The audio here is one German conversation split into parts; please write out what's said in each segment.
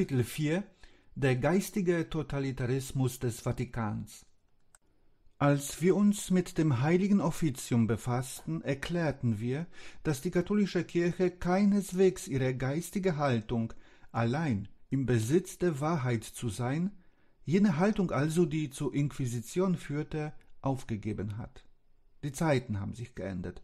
Kapitel 4 Der geistige Totalitarismus des Vatikans als wir uns mit dem heiligen Offizium befassten, erklärten wir, dass die katholische Kirche keineswegs ihre geistige Haltung, allein im Besitz der Wahrheit zu sein, jene Haltung also, die zur Inquisition führte, aufgegeben hat. Die Zeiten haben sich geändert,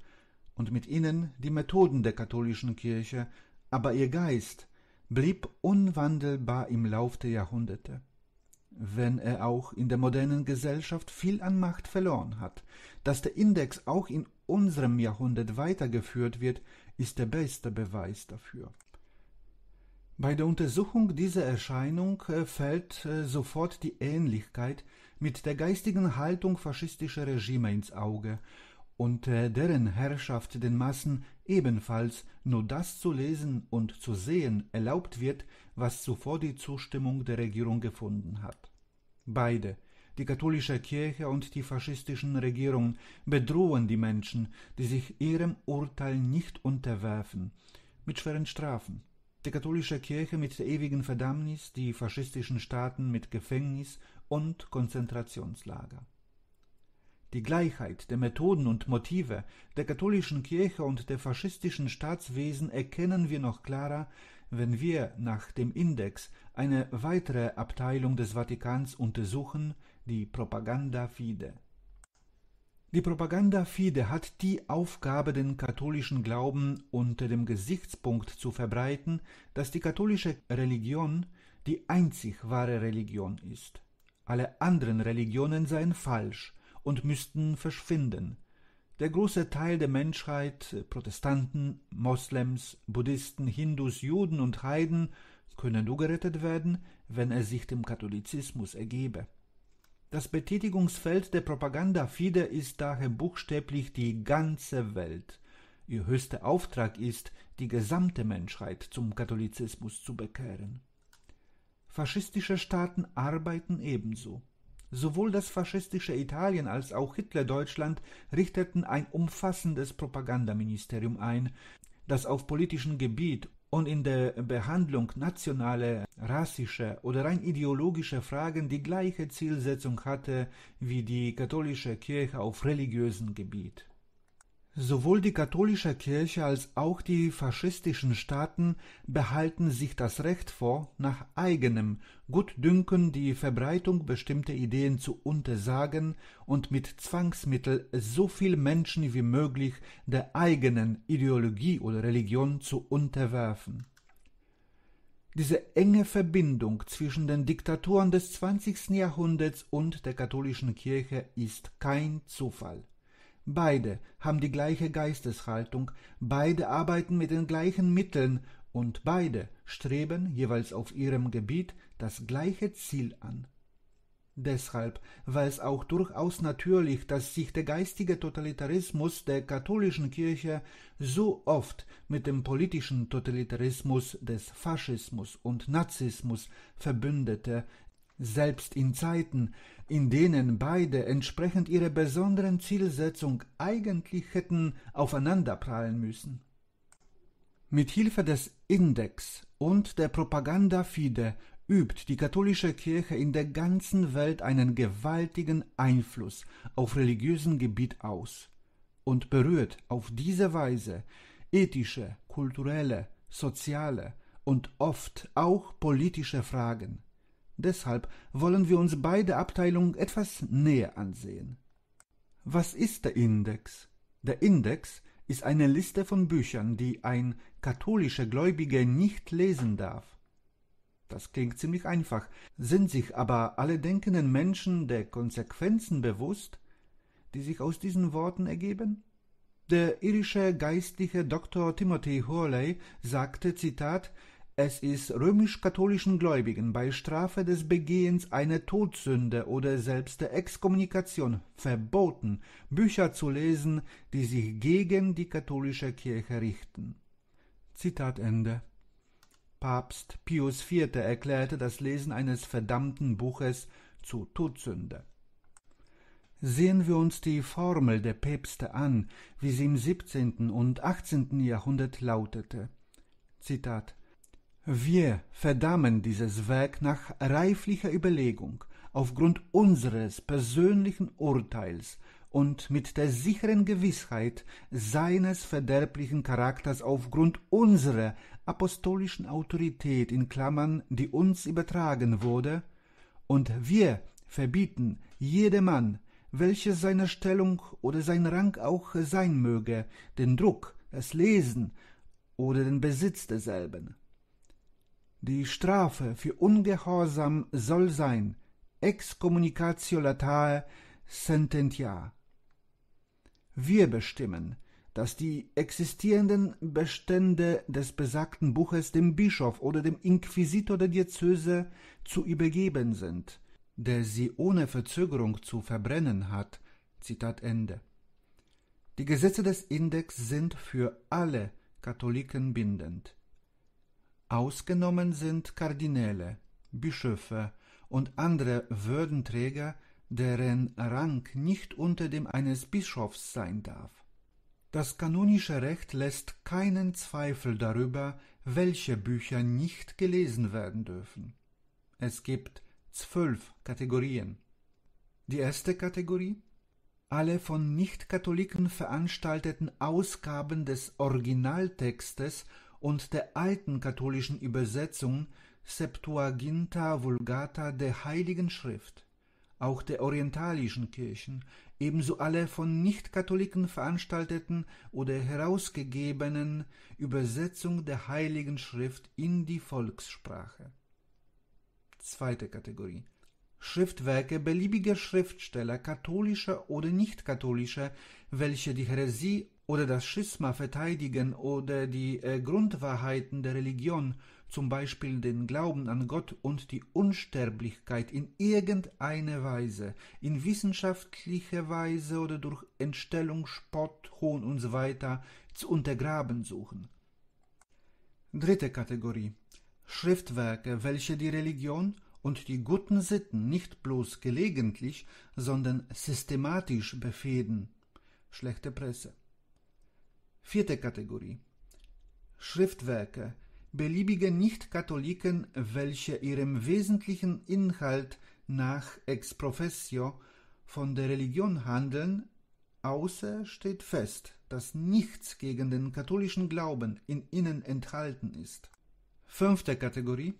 und mit ihnen die Methoden der katholischen Kirche, aber ihr Geist, blieb unwandelbar im Lauf der Jahrhunderte, wenn er auch in der modernen Gesellschaft viel an Macht verloren hat. Dass der Index auch in unserem Jahrhundert weitergeführt wird, ist der beste Beweis dafür. Bei der Untersuchung dieser Erscheinung äh, fällt äh, sofort die Ähnlichkeit mit der geistigen Haltung faschistischer Regime ins Auge, unter äh, deren Herrschaft den Massen ebenfalls nur das zu lesen und zu sehen erlaubt wird, was zuvor die Zustimmung der Regierung gefunden hat. Beide, die katholische Kirche und die faschistischen Regierungen, bedrohen die Menschen, die sich ihrem Urteil nicht unterwerfen, mit schweren Strafen. Die katholische Kirche mit der ewigen Verdammnis, die faschistischen Staaten mit Gefängnis und Konzentrationslager. Die Gleichheit der Methoden und Motive der katholischen Kirche und der faschistischen Staatswesen erkennen wir noch klarer, wenn wir nach dem Index eine weitere Abteilung des Vatikans untersuchen, die Propaganda fide. Die Propaganda fide hat die Aufgabe, den katholischen Glauben unter dem Gesichtspunkt zu verbreiten, dass die katholische Religion die einzig wahre Religion ist. Alle anderen Religionen seien falsch, und müssten verschwinden. Der große Teil der Menschheit, Protestanten, Moslems, Buddhisten, Hindus, Juden und Heiden, könne nur gerettet werden, wenn er sich dem Katholizismus ergebe. Das Betätigungsfeld der Propaganda FIDE ist daher buchstäblich die ganze Welt. Ihr höchster Auftrag ist, die gesamte Menschheit zum Katholizismus zu bekehren. Faschistische Staaten arbeiten ebenso. Sowohl das faschistische Italien als auch Hitlerdeutschland richteten ein umfassendes Propagandaministerium ein, das auf politischem Gebiet und in der Behandlung nationaler, rassischer oder rein ideologischer Fragen die gleiche Zielsetzung hatte wie die katholische Kirche auf religiösem Gebiet Sowohl die katholische Kirche als auch die faschistischen Staaten behalten sich das Recht vor, nach eigenem Gutdünken die Verbreitung bestimmter Ideen zu untersagen und mit Zwangsmitteln so viel Menschen wie möglich der eigenen Ideologie oder Religion zu unterwerfen. Diese enge Verbindung zwischen den Diktaturen des 20. Jahrhunderts und der katholischen Kirche ist kein Zufall Beide haben die gleiche Geisteshaltung, beide arbeiten mit den gleichen Mitteln und beide streben jeweils auf ihrem Gebiet das gleiche Ziel an. Deshalb war es auch durchaus natürlich, dass sich der geistige Totalitarismus der katholischen Kirche so oft mit dem politischen Totalitarismus des Faschismus und Nazismus verbündete, selbst in Zeiten, in denen beide entsprechend ihrer besonderen Zielsetzung eigentlich hätten aufeinanderprallen müssen. Mit Hilfe des Index und der Propaganda FIDE übt die katholische Kirche in der ganzen Welt einen gewaltigen Einfluss auf religiösen Gebiet aus und berührt auf diese Weise ethische, kulturelle, soziale und oft auch politische Fragen. Deshalb wollen wir uns beide Abteilungen etwas näher ansehen. Was ist der Index? Der Index ist eine Liste von Büchern, die ein katholischer Gläubiger nicht lesen darf. Das klingt ziemlich einfach. Sind sich aber alle denkenden Menschen der Konsequenzen bewusst, die sich aus diesen Worten ergeben? Der irische geistliche Dr. Timothy Hurley sagte, Zitat, es ist römisch-katholischen Gläubigen bei Strafe des Begehens einer Todsünde oder selbst der Exkommunikation verboten, Bücher zu lesen, die sich gegen die katholische Kirche richten. Zitat Ende. Papst Pius IV. erklärte das Lesen eines verdammten Buches zu Todsünde. Sehen wir uns die Formel der Päpste an, wie sie im 17. und 18. Jahrhundert lautete. Zitat wir verdammen dieses Werk nach reiflicher Überlegung aufgrund unseres persönlichen Urteils und mit der sicheren Gewissheit seines verderblichen Charakters aufgrund unserer apostolischen Autorität in Klammern, die uns übertragen wurde, und wir verbieten jedermann, welches seine Stellung oder sein Rang auch sein möge, den Druck, das Lesen oder den Besitz derselben. Die Strafe für Ungehorsam soll sein Excommunicatio latae sententia. Wir bestimmen, dass die existierenden Bestände des besagten Buches dem Bischof oder dem Inquisitor der Diözese zu übergeben sind, der sie ohne Verzögerung zu verbrennen hat. Zitat Ende. Die Gesetze des Index sind für alle Katholiken bindend. Ausgenommen sind Kardinäle, Bischöfe und andere Würdenträger, deren Rang nicht unter dem eines Bischofs sein darf. Das kanonische Recht lässt keinen Zweifel darüber, welche Bücher nicht gelesen werden dürfen. Es gibt zwölf Kategorien. Die erste Kategorie alle von Nichtkatholiken veranstalteten Ausgaben des Originaltextes und der alten katholischen Übersetzung Septuaginta Vulgata der Heiligen Schrift, auch der orientalischen Kirchen, ebenso alle von Nichtkatholiken veranstalteten oder herausgegebenen Übersetzung der Heiligen Schrift in die Volkssprache. Zweite Kategorie Schriftwerke beliebiger Schriftsteller katholischer oder nichtkatholischer, welche die Häresie oder das Schisma verteidigen oder die äh, Grundwahrheiten der Religion, zum Beispiel den Glauben an Gott und die Unsterblichkeit in irgendeiner Weise, in wissenschaftlicher Weise oder durch Entstellung, Spott, Hohn usw. So zu untergraben suchen. Dritte Kategorie Schriftwerke, welche die Religion und die guten Sitten nicht bloß gelegentlich, sondern systematisch befehden. Schlechte Presse. Vierte Kategorie Schriftwerke beliebige Nicht-Katholiken, welche ihrem wesentlichen Inhalt nach ex professio von der Religion handeln, außer steht fest, dass nichts gegen den katholischen Glauben in ihnen enthalten ist. Fünfte Kategorie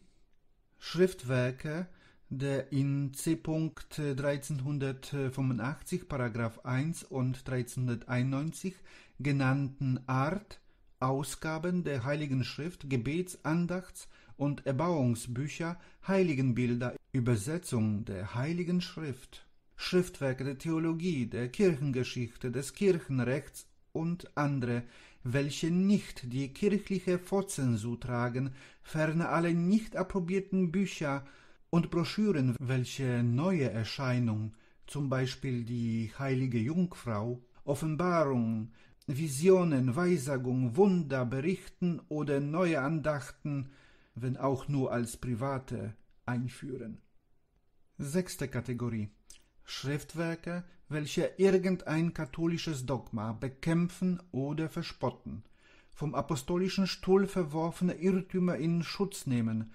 Schriftwerke der in C. 1385 Paragraph 1 und 1391 genannten Art Ausgaben der Heiligen Schrift, Gebets-, Andachts- und Erbauungsbücher, Heiligenbilder, Übersetzung der Heiligen Schrift, Schriftwerke der Theologie, der Kirchengeschichte, des Kirchenrechts und andere, welche nicht die kirchliche Vorzensur tragen, ferner alle nicht approbierten Bücher und Broschüren, welche neue Erscheinung, zum Beispiel die heilige Jungfrau, Offenbarungen, Visionen, Weisagungen, Wunder berichten oder neue Andachten, wenn auch nur als private, einführen. Sechste Kategorie Schriftwerke, welche irgendein katholisches Dogma bekämpfen oder verspotten, vom apostolischen Stuhl verworfene Irrtümer in Schutz nehmen,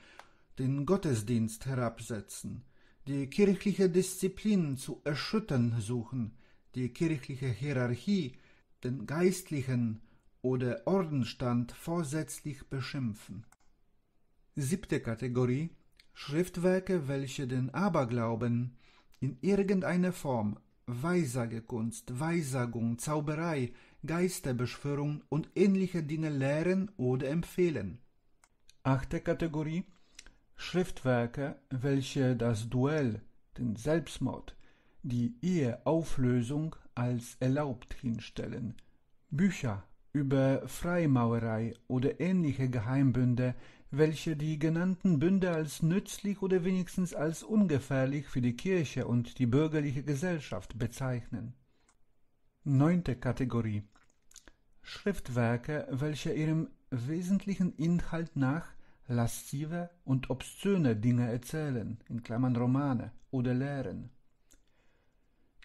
den Gottesdienst herabsetzen, die kirchliche Disziplin zu erschüttern suchen, die kirchliche Hierarchie den Geistlichen oder Ordensstand vorsätzlich beschimpfen. Siebte Kategorie Schriftwerke, welche den Aberglauben in irgendeiner Form Weisagekunst, Weisagung, Zauberei, Geisterbeschwörung und ähnliche Dinge lehren oder empfehlen. Achte Kategorie Schriftwerke, welche das Duell, den Selbstmord, die Eheauflösung als erlaubt hinstellen. Bücher über Freimaurerei oder ähnliche Geheimbünde, welche die genannten Bünde als nützlich oder wenigstens als ungefährlich für die Kirche und die bürgerliche Gesellschaft bezeichnen. Neunte Kategorie Schriftwerke, welche ihrem wesentlichen Inhalt nach laszive und obszöne Dinge erzählen in Klammern (Romane) oder lehren.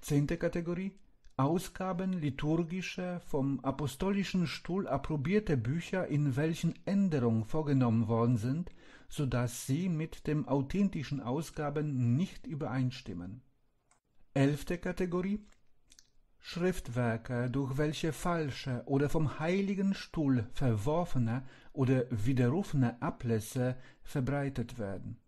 Zehnte Kategorie Ausgaben liturgischer, vom Apostolischen Stuhl approbierte Bücher, in welchen Änderungen vorgenommen worden sind, so dass sie mit den authentischen Ausgaben nicht übereinstimmen. 11. Kategorie Schriftwerke, durch welche falsche oder vom Heiligen Stuhl verworfene oder widerrufene Ablässe verbreitet werden.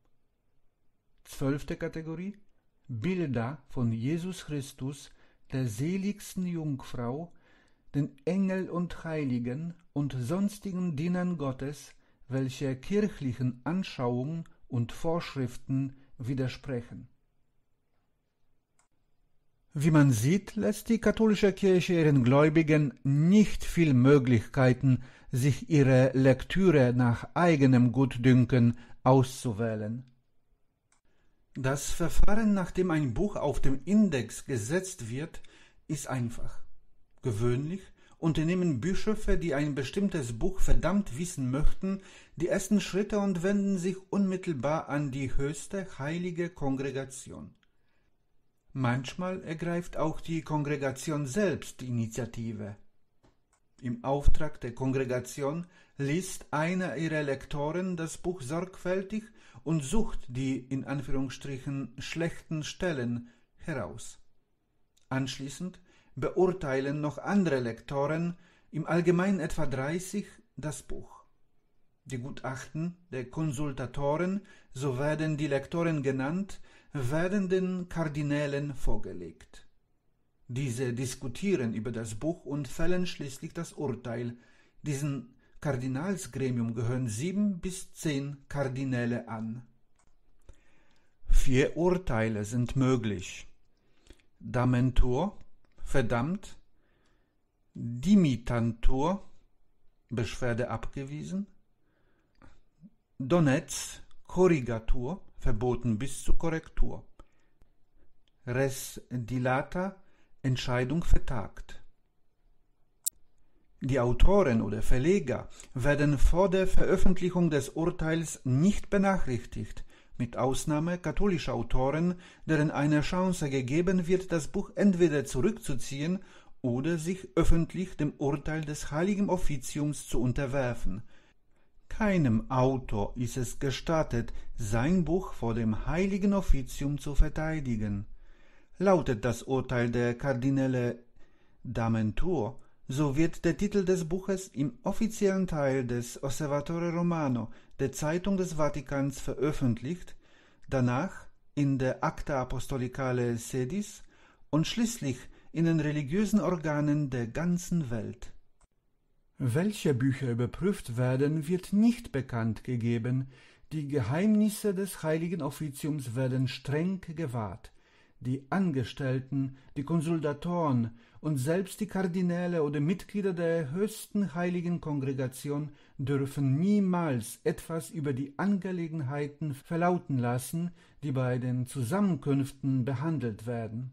12. Kategorie Bilder von Jesus Christus der seligsten Jungfrau, den Engel und Heiligen und sonstigen Dienern Gottes, welche kirchlichen Anschauungen und Vorschriften widersprechen. Wie man sieht, lässt die katholische Kirche ihren Gläubigen nicht viel Möglichkeiten, sich ihre Lektüre nach eigenem Gutdünken auszuwählen. Das Verfahren, nachdem ein Buch auf den Index gesetzt wird, ist einfach. Gewöhnlich unternehmen Bischöfe, die ein bestimmtes Buch verdammt wissen möchten, die ersten Schritte und wenden sich unmittelbar an die höchste heilige Kongregation. Manchmal ergreift auch die Kongregation selbst die Initiative. Im Auftrag der Kongregation liest einer ihrer Lektoren das Buch sorgfältig und sucht die in Anführungsstrichen schlechten Stellen heraus. Anschließend beurteilen noch andere Lektoren, im Allgemeinen etwa 30, das Buch. Die Gutachten der Konsultatoren, so werden die Lektoren genannt, werden den Kardinälen vorgelegt. Diese diskutieren über das Buch und fällen schließlich das Urteil, diesen Kardinalsgremium gehören sieben bis zehn Kardinäle an. Vier Urteile sind möglich. Damentur, verdammt, Dimitantur, Beschwerde abgewiesen, Donetz, Korrigatur, verboten bis zur Korrektur, Res dilata, Entscheidung vertagt. Die Autoren oder Verleger werden vor der Veröffentlichung des Urteils nicht benachrichtigt, mit Ausnahme katholischer Autoren, deren eine Chance gegeben wird, das Buch entweder zurückzuziehen oder sich öffentlich dem Urteil des Heiligen Offiziums zu unterwerfen. Keinem Autor ist es gestattet, sein Buch vor dem Heiligen Offizium zu verteidigen. Lautet das Urteil der Kardinelle Damentur, so wird der Titel des Buches im offiziellen Teil des Osservatore Romano, der Zeitung des Vatikans, veröffentlicht, danach in der Acta Apostolicale Sedis und schließlich in den religiösen Organen der ganzen Welt. Welche Bücher überprüft werden, wird nicht bekannt gegeben. Die Geheimnisse des heiligen Offiziums werden streng gewahrt die Angestellten, die Konsultatoren und selbst die Kardinäle oder Mitglieder der höchsten heiligen Kongregation dürfen niemals etwas über die Angelegenheiten verlauten lassen, die bei den Zusammenkünften behandelt werden.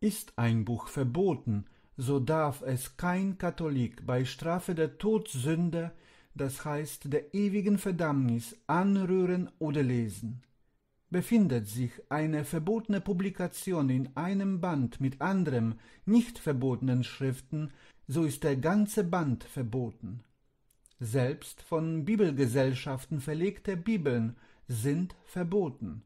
Ist ein Buch verboten, so darf es kein Katholik bei Strafe der Todsünde, das heißt der ewigen Verdammnis, anrühren oder lesen befindet sich eine verbotene Publikation in einem Band mit anderen nicht verbotenen Schriften, so ist der ganze Band verboten. Selbst von Bibelgesellschaften verlegte Bibeln sind verboten.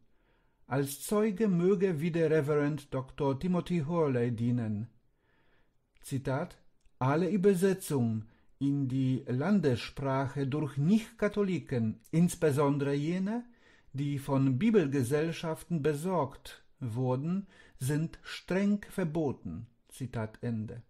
Als Zeuge möge wieder Reverend Dr. Timothy Hurley dienen. Zitat: Alle Übersetzungen in die Landessprache durch Nichtkatholiken, insbesondere jene, die von Bibelgesellschaften besorgt wurden, sind streng verboten. Zitat Ende.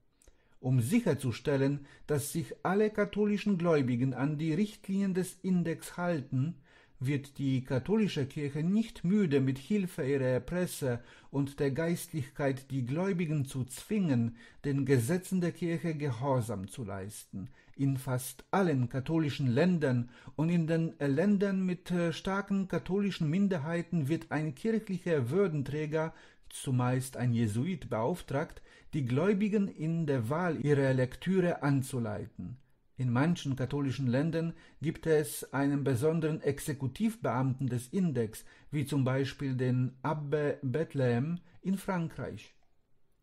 Um sicherzustellen, dass sich alle katholischen Gläubigen an die Richtlinien des Index halten, wird die katholische Kirche nicht müde, mit Hilfe ihrer Presse und der Geistlichkeit die Gläubigen zu zwingen, den Gesetzen der Kirche Gehorsam zu leisten in fast allen katholischen Ländern und in den äh, Ländern mit äh, starken katholischen Minderheiten wird ein kirchlicher Würdenträger, zumeist ein Jesuit, beauftragt, die Gläubigen in der Wahl ihrer Lektüre anzuleiten. In manchen katholischen Ländern gibt es einen besonderen Exekutivbeamten des Index, wie zum Beispiel den Abbe Bethlehem in Frankreich.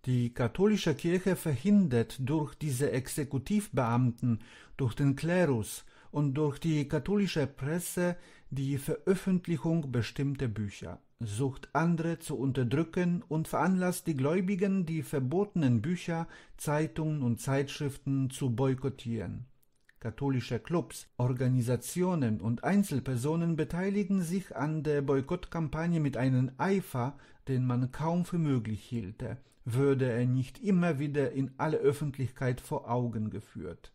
Die katholische Kirche verhindert durch diese Exekutivbeamten, durch den Klerus und durch die katholische Presse die Veröffentlichung bestimmter Bücher, sucht andere zu unterdrücken und veranlasst die Gläubigen, die verbotenen Bücher, Zeitungen und Zeitschriften zu boykottieren. Katholische Clubs, Organisationen und Einzelpersonen beteiligen sich an der Boykottkampagne mit einem Eifer, den man kaum für möglich hielte, würde er nicht immer wieder in aller Öffentlichkeit vor Augen geführt.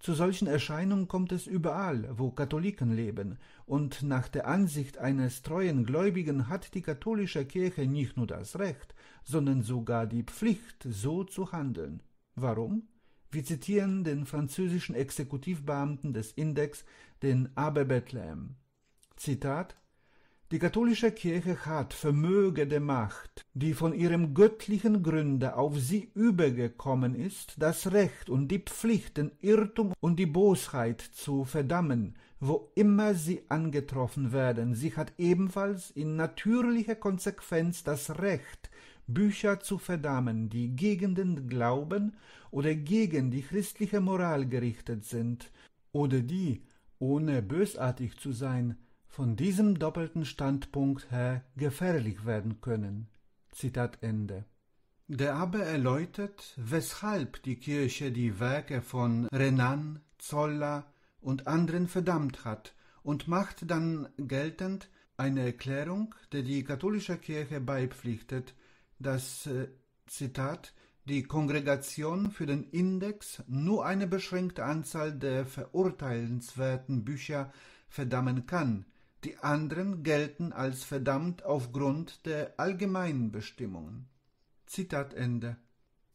Zu solchen Erscheinungen kommt es überall, wo Katholiken leben, und nach der Ansicht eines treuen Gläubigen hat die katholische Kirche nicht nur das Recht, sondern sogar die Pflicht, so zu handeln. Warum? Wir zitieren den französischen Exekutivbeamten des Index, den Abbe Bethlehem. Zitat die katholische Kirche hat vermögende Macht, die von ihrem göttlichen Gründer auf sie übergekommen ist, das Recht und die Pflicht, den Irrtum und die Bosheit zu verdammen, wo immer sie angetroffen werden. Sie hat ebenfalls in natürlicher Konsequenz das Recht, Bücher zu verdammen, die gegen den Glauben oder gegen die christliche Moral gerichtet sind, oder die, ohne bösartig zu sein, von diesem doppelten Standpunkt her gefährlich werden können. Zitat Ende. Der Abbe erläutert, weshalb die Kirche die Werke von Renan, Zolla und anderen verdammt hat und macht dann geltend eine Erklärung, der die katholische Kirche beipflichtet, dass äh, Zitat die Kongregation für den Index nur eine beschränkte Anzahl der verurteilenswerten Bücher verdammen kann, die anderen gelten als verdammt aufgrund der allgemeinen Bestimmungen. Zitat Ende.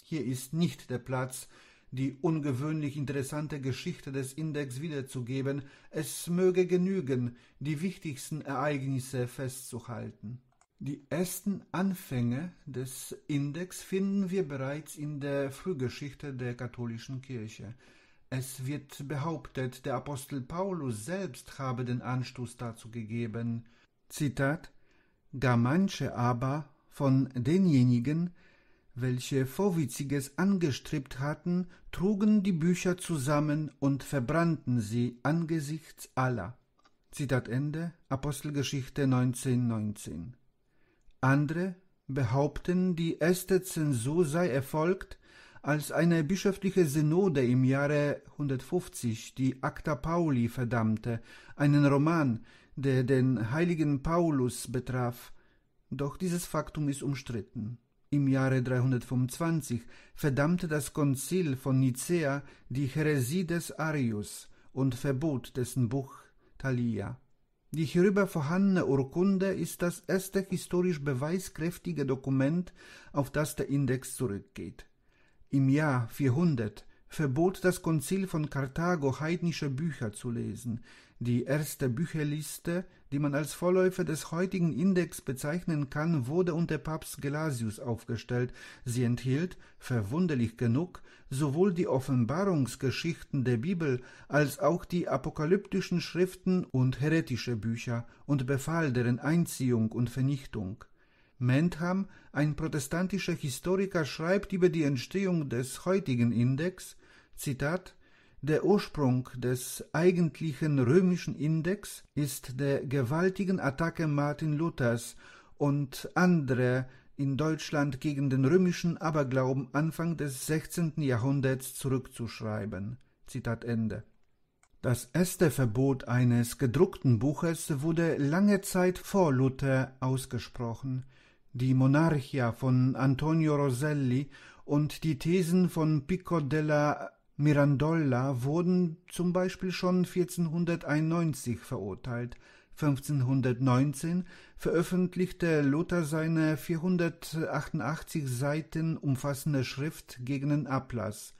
Hier ist nicht der Platz, die ungewöhnlich interessante Geschichte des Index wiederzugeben, es möge genügen, die wichtigsten Ereignisse festzuhalten. Die ersten Anfänge des Index finden wir bereits in der Frühgeschichte der katholischen Kirche. Es wird behauptet, der Apostel Paulus selbst habe den Anstoß dazu gegeben. Zitat: Gar manche aber von denjenigen, welche Vorwitziges angestrebt hatten, trugen die Bücher zusammen und verbrannten sie angesichts aller. Zitat Ende, Apostelgeschichte 19,19. Andere behaupten, die erste Zensur sei erfolgt, als eine bischöfliche Synode im Jahre 150 die Acta Pauli verdammte, einen Roman, der den heiligen Paulus betraf, doch dieses Faktum ist umstritten. Im Jahre 325 verdammte das Konzil von Nicäa die Häresie des Arius und verbot dessen Buch Thalia. Die hierüber vorhandene Urkunde ist das erste historisch beweiskräftige Dokument, auf das der Index zurückgeht. Im Jahr 400 verbot das Konzil von Karthago heidnische Bücher zu lesen. Die erste Bücherliste, die man als Vorläufer des heutigen Index bezeichnen kann, wurde unter Papst Gelasius aufgestellt. Sie enthielt, verwunderlich genug, sowohl die Offenbarungsgeschichten der Bibel als auch die apokalyptischen Schriften und heretische Bücher und befahl deren Einziehung und Vernichtung Mentham, ein protestantischer Historiker, schreibt über die Entstehung des heutigen Index, Zitat, der Ursprung des eigentlichen römischen Index ist der gewaltigen Attacke Martin Luthers und anderer in Deutschland gegen den römischen Aberglauben Anfang des 16. Jahrhunderts zurückzuschreiben. Zitat Ende. Das erste Verbot eines gedruckten Buches wurde lange Zeit vor Luther ausgesprochen die Monarchia von Antonio Roselli und die Thesen von Pico della Mirandolla wurden zum Beispiel schon 1491 verurteilt. 1519 veröffentlichte Luther seine 488 Seiten umfassende Schrift gegen den Ablass.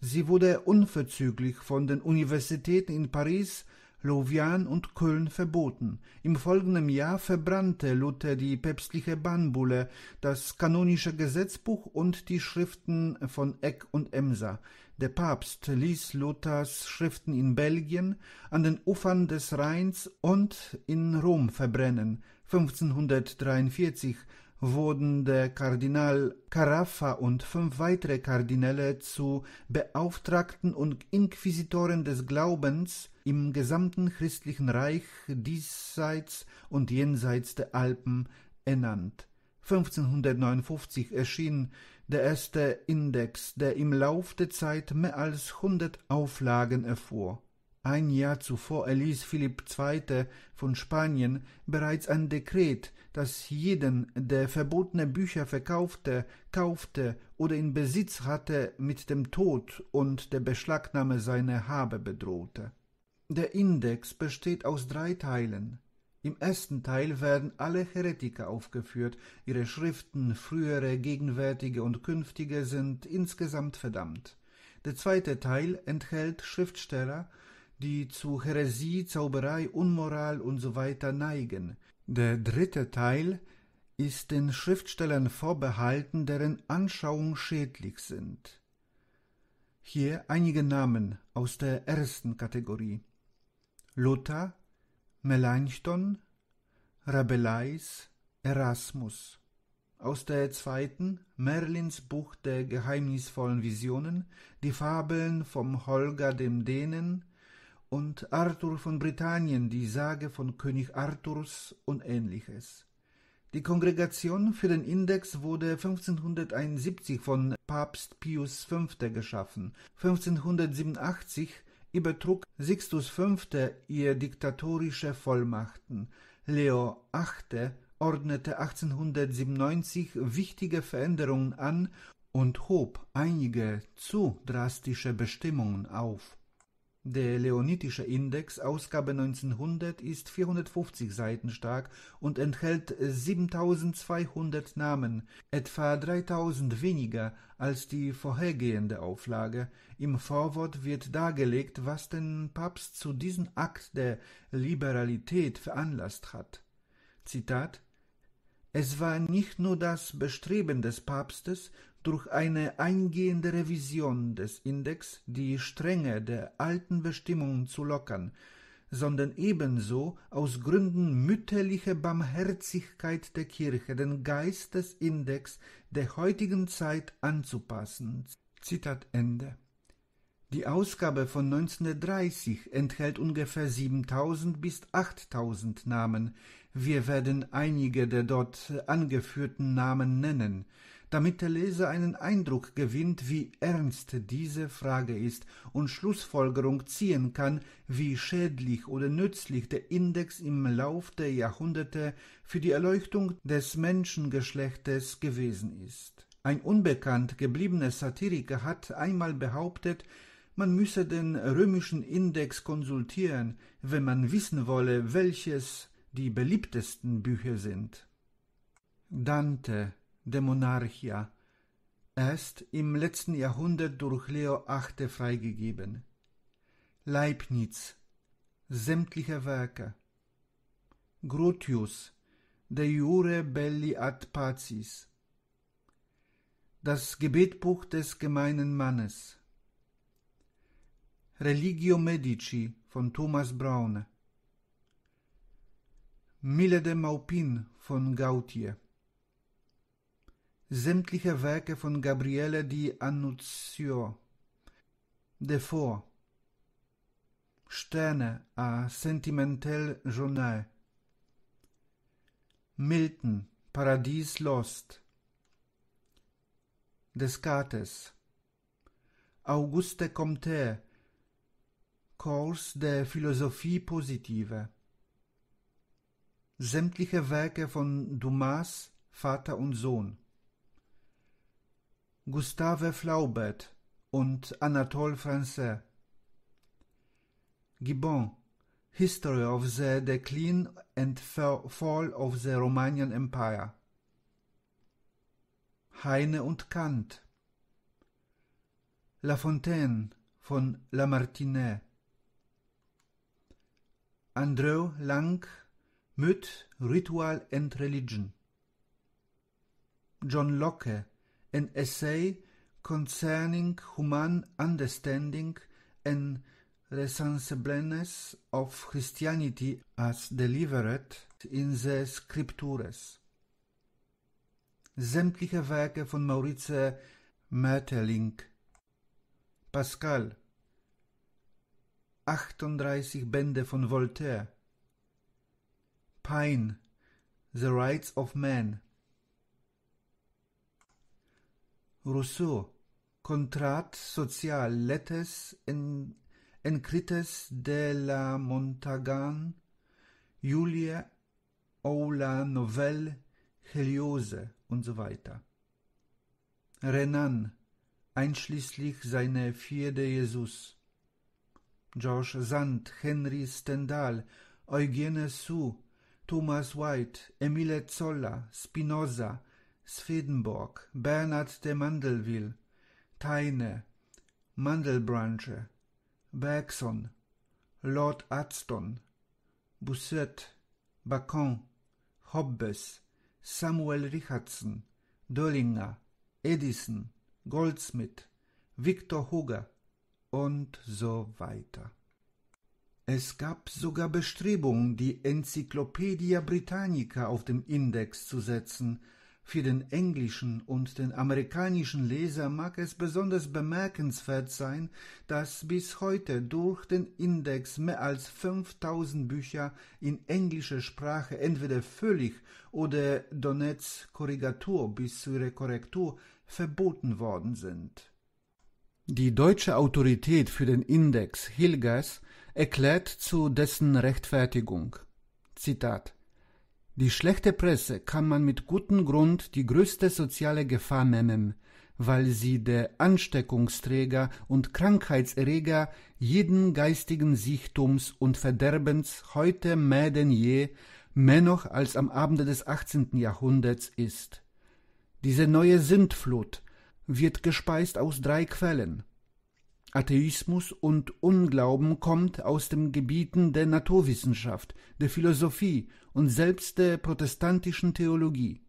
Sie wurde unverzüglich von den Universitäten in Paris Löwen und Köln verboten. Im folgenden Jahr verbrannte Luther die päpstliche Bannbulle, das kanonische Gesetzbuch und die Schriften von Eck und Emser. Der Papst ließ Luthers Schriften in Belgien, an den Ufern des Rheins und in Rom verbrennen. 1543 wurden der Kardinal Caraffa und fünf weitere Kardinäle zu Beauftragten und Inquisitoren des Glaubens im gesamten christlichen Reich diesseits und jenseits der Alpen ernannt. 1559 erschien der erste Index, der im Lauf der Zeit mehr als hundert Auflagen erfuhr. Ein Jahr zuvor erließ Philipp II. von Spanien bereits ein Dekret, das jeden, der verbotene Bücher verkaufte, kaufte oder in Besitz hatte, mit dem Tod und der Beschlagnahme seiner Habe bedrohte. Der Index besteht aus drei Teilen. Im ersten Teil werden alle Heretiker aufgeführt, ihre Schriften, frühere, gegenwärtige und künftige, sind insgesamt verdammt. Der zweite Teil enthält Schriftsteller, die zu Häresie, Zauberei, Unmoral usw. So neigen. Der dritte Teil ist den Schriftstellern vorbehalten, deren Anschauung schädlich sind. Hier einige Namen aus der ersten Kategorie Luther, Melanchthon, Rabelais, Erasmus. Aus der zweiten, Merlins Buch der geheimnisvollen Visionen, die Fabeln vom Holger dem Dänen und Arthur von Britannien, die Sage von König Arthurs und ähnliches. Die Kongregation für den Index wurde 1571 von Papst Pius V. geschaffen, 1587 übertrug Sixtus V. ihr diktatorische Vollmachten. Leo VIII. ordnete 1897 wichtige Veränderungen an und hob einige zu drastische Bestimmungen auf der leonitische Index, Ausgabe 1900, ist 450 Seiten stark und enthält 7200 Namen, etwa 3000 weniger als die vorhergehende Auflage. Im Vorwort wird dargelegt, was den Papst zu diesem Akt der Liberalität veranlasst hat. Zitat es war nicht nur das Bestreben des Papstes, durch eine eingehende Revision des Index die Strenge der alten Bestimmungen zu lockern, sondern ebenso aus Gründen mütterlicher Barmherzigkeit der Kirche den Geist des Index der heutigen Zeit anzupassen. Zitat Ende. Die Ausgabe von 1930 enthält ungefähr 7000 bis 8000 Namen. Wir werden einige der dort angeführten Namen nennen damit der Leser einen Eindruck gewinnt, wie ernst diese Frage ist und Schlussfolgerung ziehen kann, wie schädlich oder nützlich der Index im Lauf der Jahrhunderte für die Erleuchtung des Menschengeschlechtes gewesen ist. Ein unbekannt gebliebener Satiriker hat einmal behauptet, man müsse den römischen Index konsultieren, wenn man wissen wolle, welches die beliebtesten Bücher sind. Dante de Monarchia, erst im letzten Jahrhundert durch Leo VIII. freigegeben. Leibniz, sämtliche Werke. Grotius, de jure belli ad pacis. Das Gebetbuch des gemeinen Mannes. Religio Medici von Thomas Braune. Mille de Maupin von Gautier. Sämtliche Werke von Gabriele di Annunzio. Defoe, Sterne, a Sentimental Journal. Milton, Paradies Lost. Descartes. Auguste Comte. Kurs der Philosophie Positive. Sämtliche Werke von Dumas, Vater und Sohn. Gustave Flaubert und Anatole Francais. Gibbon, History of the Decline and Fall of the Romanian Empire. Heine und Kant. La Fontaine von Lamartine. Andrew Lang Myth, Ritual and Religion. John Locke an essay concerning human understanding and resensibleness of Christianity as delivered in the Scriptures. Sämtliche Werke von Maurice Merteling Pascal 38 Bände von Voltaire Pine. The Rights of Man Rousseau, Contrat social lettes Encrites de la Montagan, Julie la Novelle, Heliose und so weiter. Renan, einschließlich seine vierte Jesus. George Sand, Henry Stendhal, Eugene Sue, Thomas White, Emile Zolla, Spinoza, Swedenborg, Bernard de Mandelville, Taine, Mandelbranche, Bergson, Lord Aston, Bossuet, Bacon, Hobbes, Samuel Richardson, Döllinger, Edison, Goldsmith, Victor Huger und so weiter. Es gab sogar Bestrebungen, die Enzyklopädie Britannica auf dem Index zu setzen, für den englischen und den amerikanischen Leser mag es besonders bemerkenswert sein, dass bis heute durch den Index mehr als 5000 Bücher in englischer Sprache entweder völlig oder Donets Korrigatur bis zu ihrer Korrektur verboten worden sind. Die deutsche Autorität für den Index Hilgers erklärt zu dessen Rechtfertigung Zitat die schlechte Presse kann man mit gutem Grund die größte soziale Gefahr nennen, weil sie der Ansteckungsträger und Krankheitserreger jeden geistigen Sichtums und Verderbens heute mehr denn je, mehr noch als am Abende des 18. Jahrhunderts ist. Diese neue Sintflut wird gespeist aus drei Quellen Atheismus und Unglauben kommt aus den Gebieten der Naturwissenschaft, der Philosophie und selbst der protestantischen Theologie.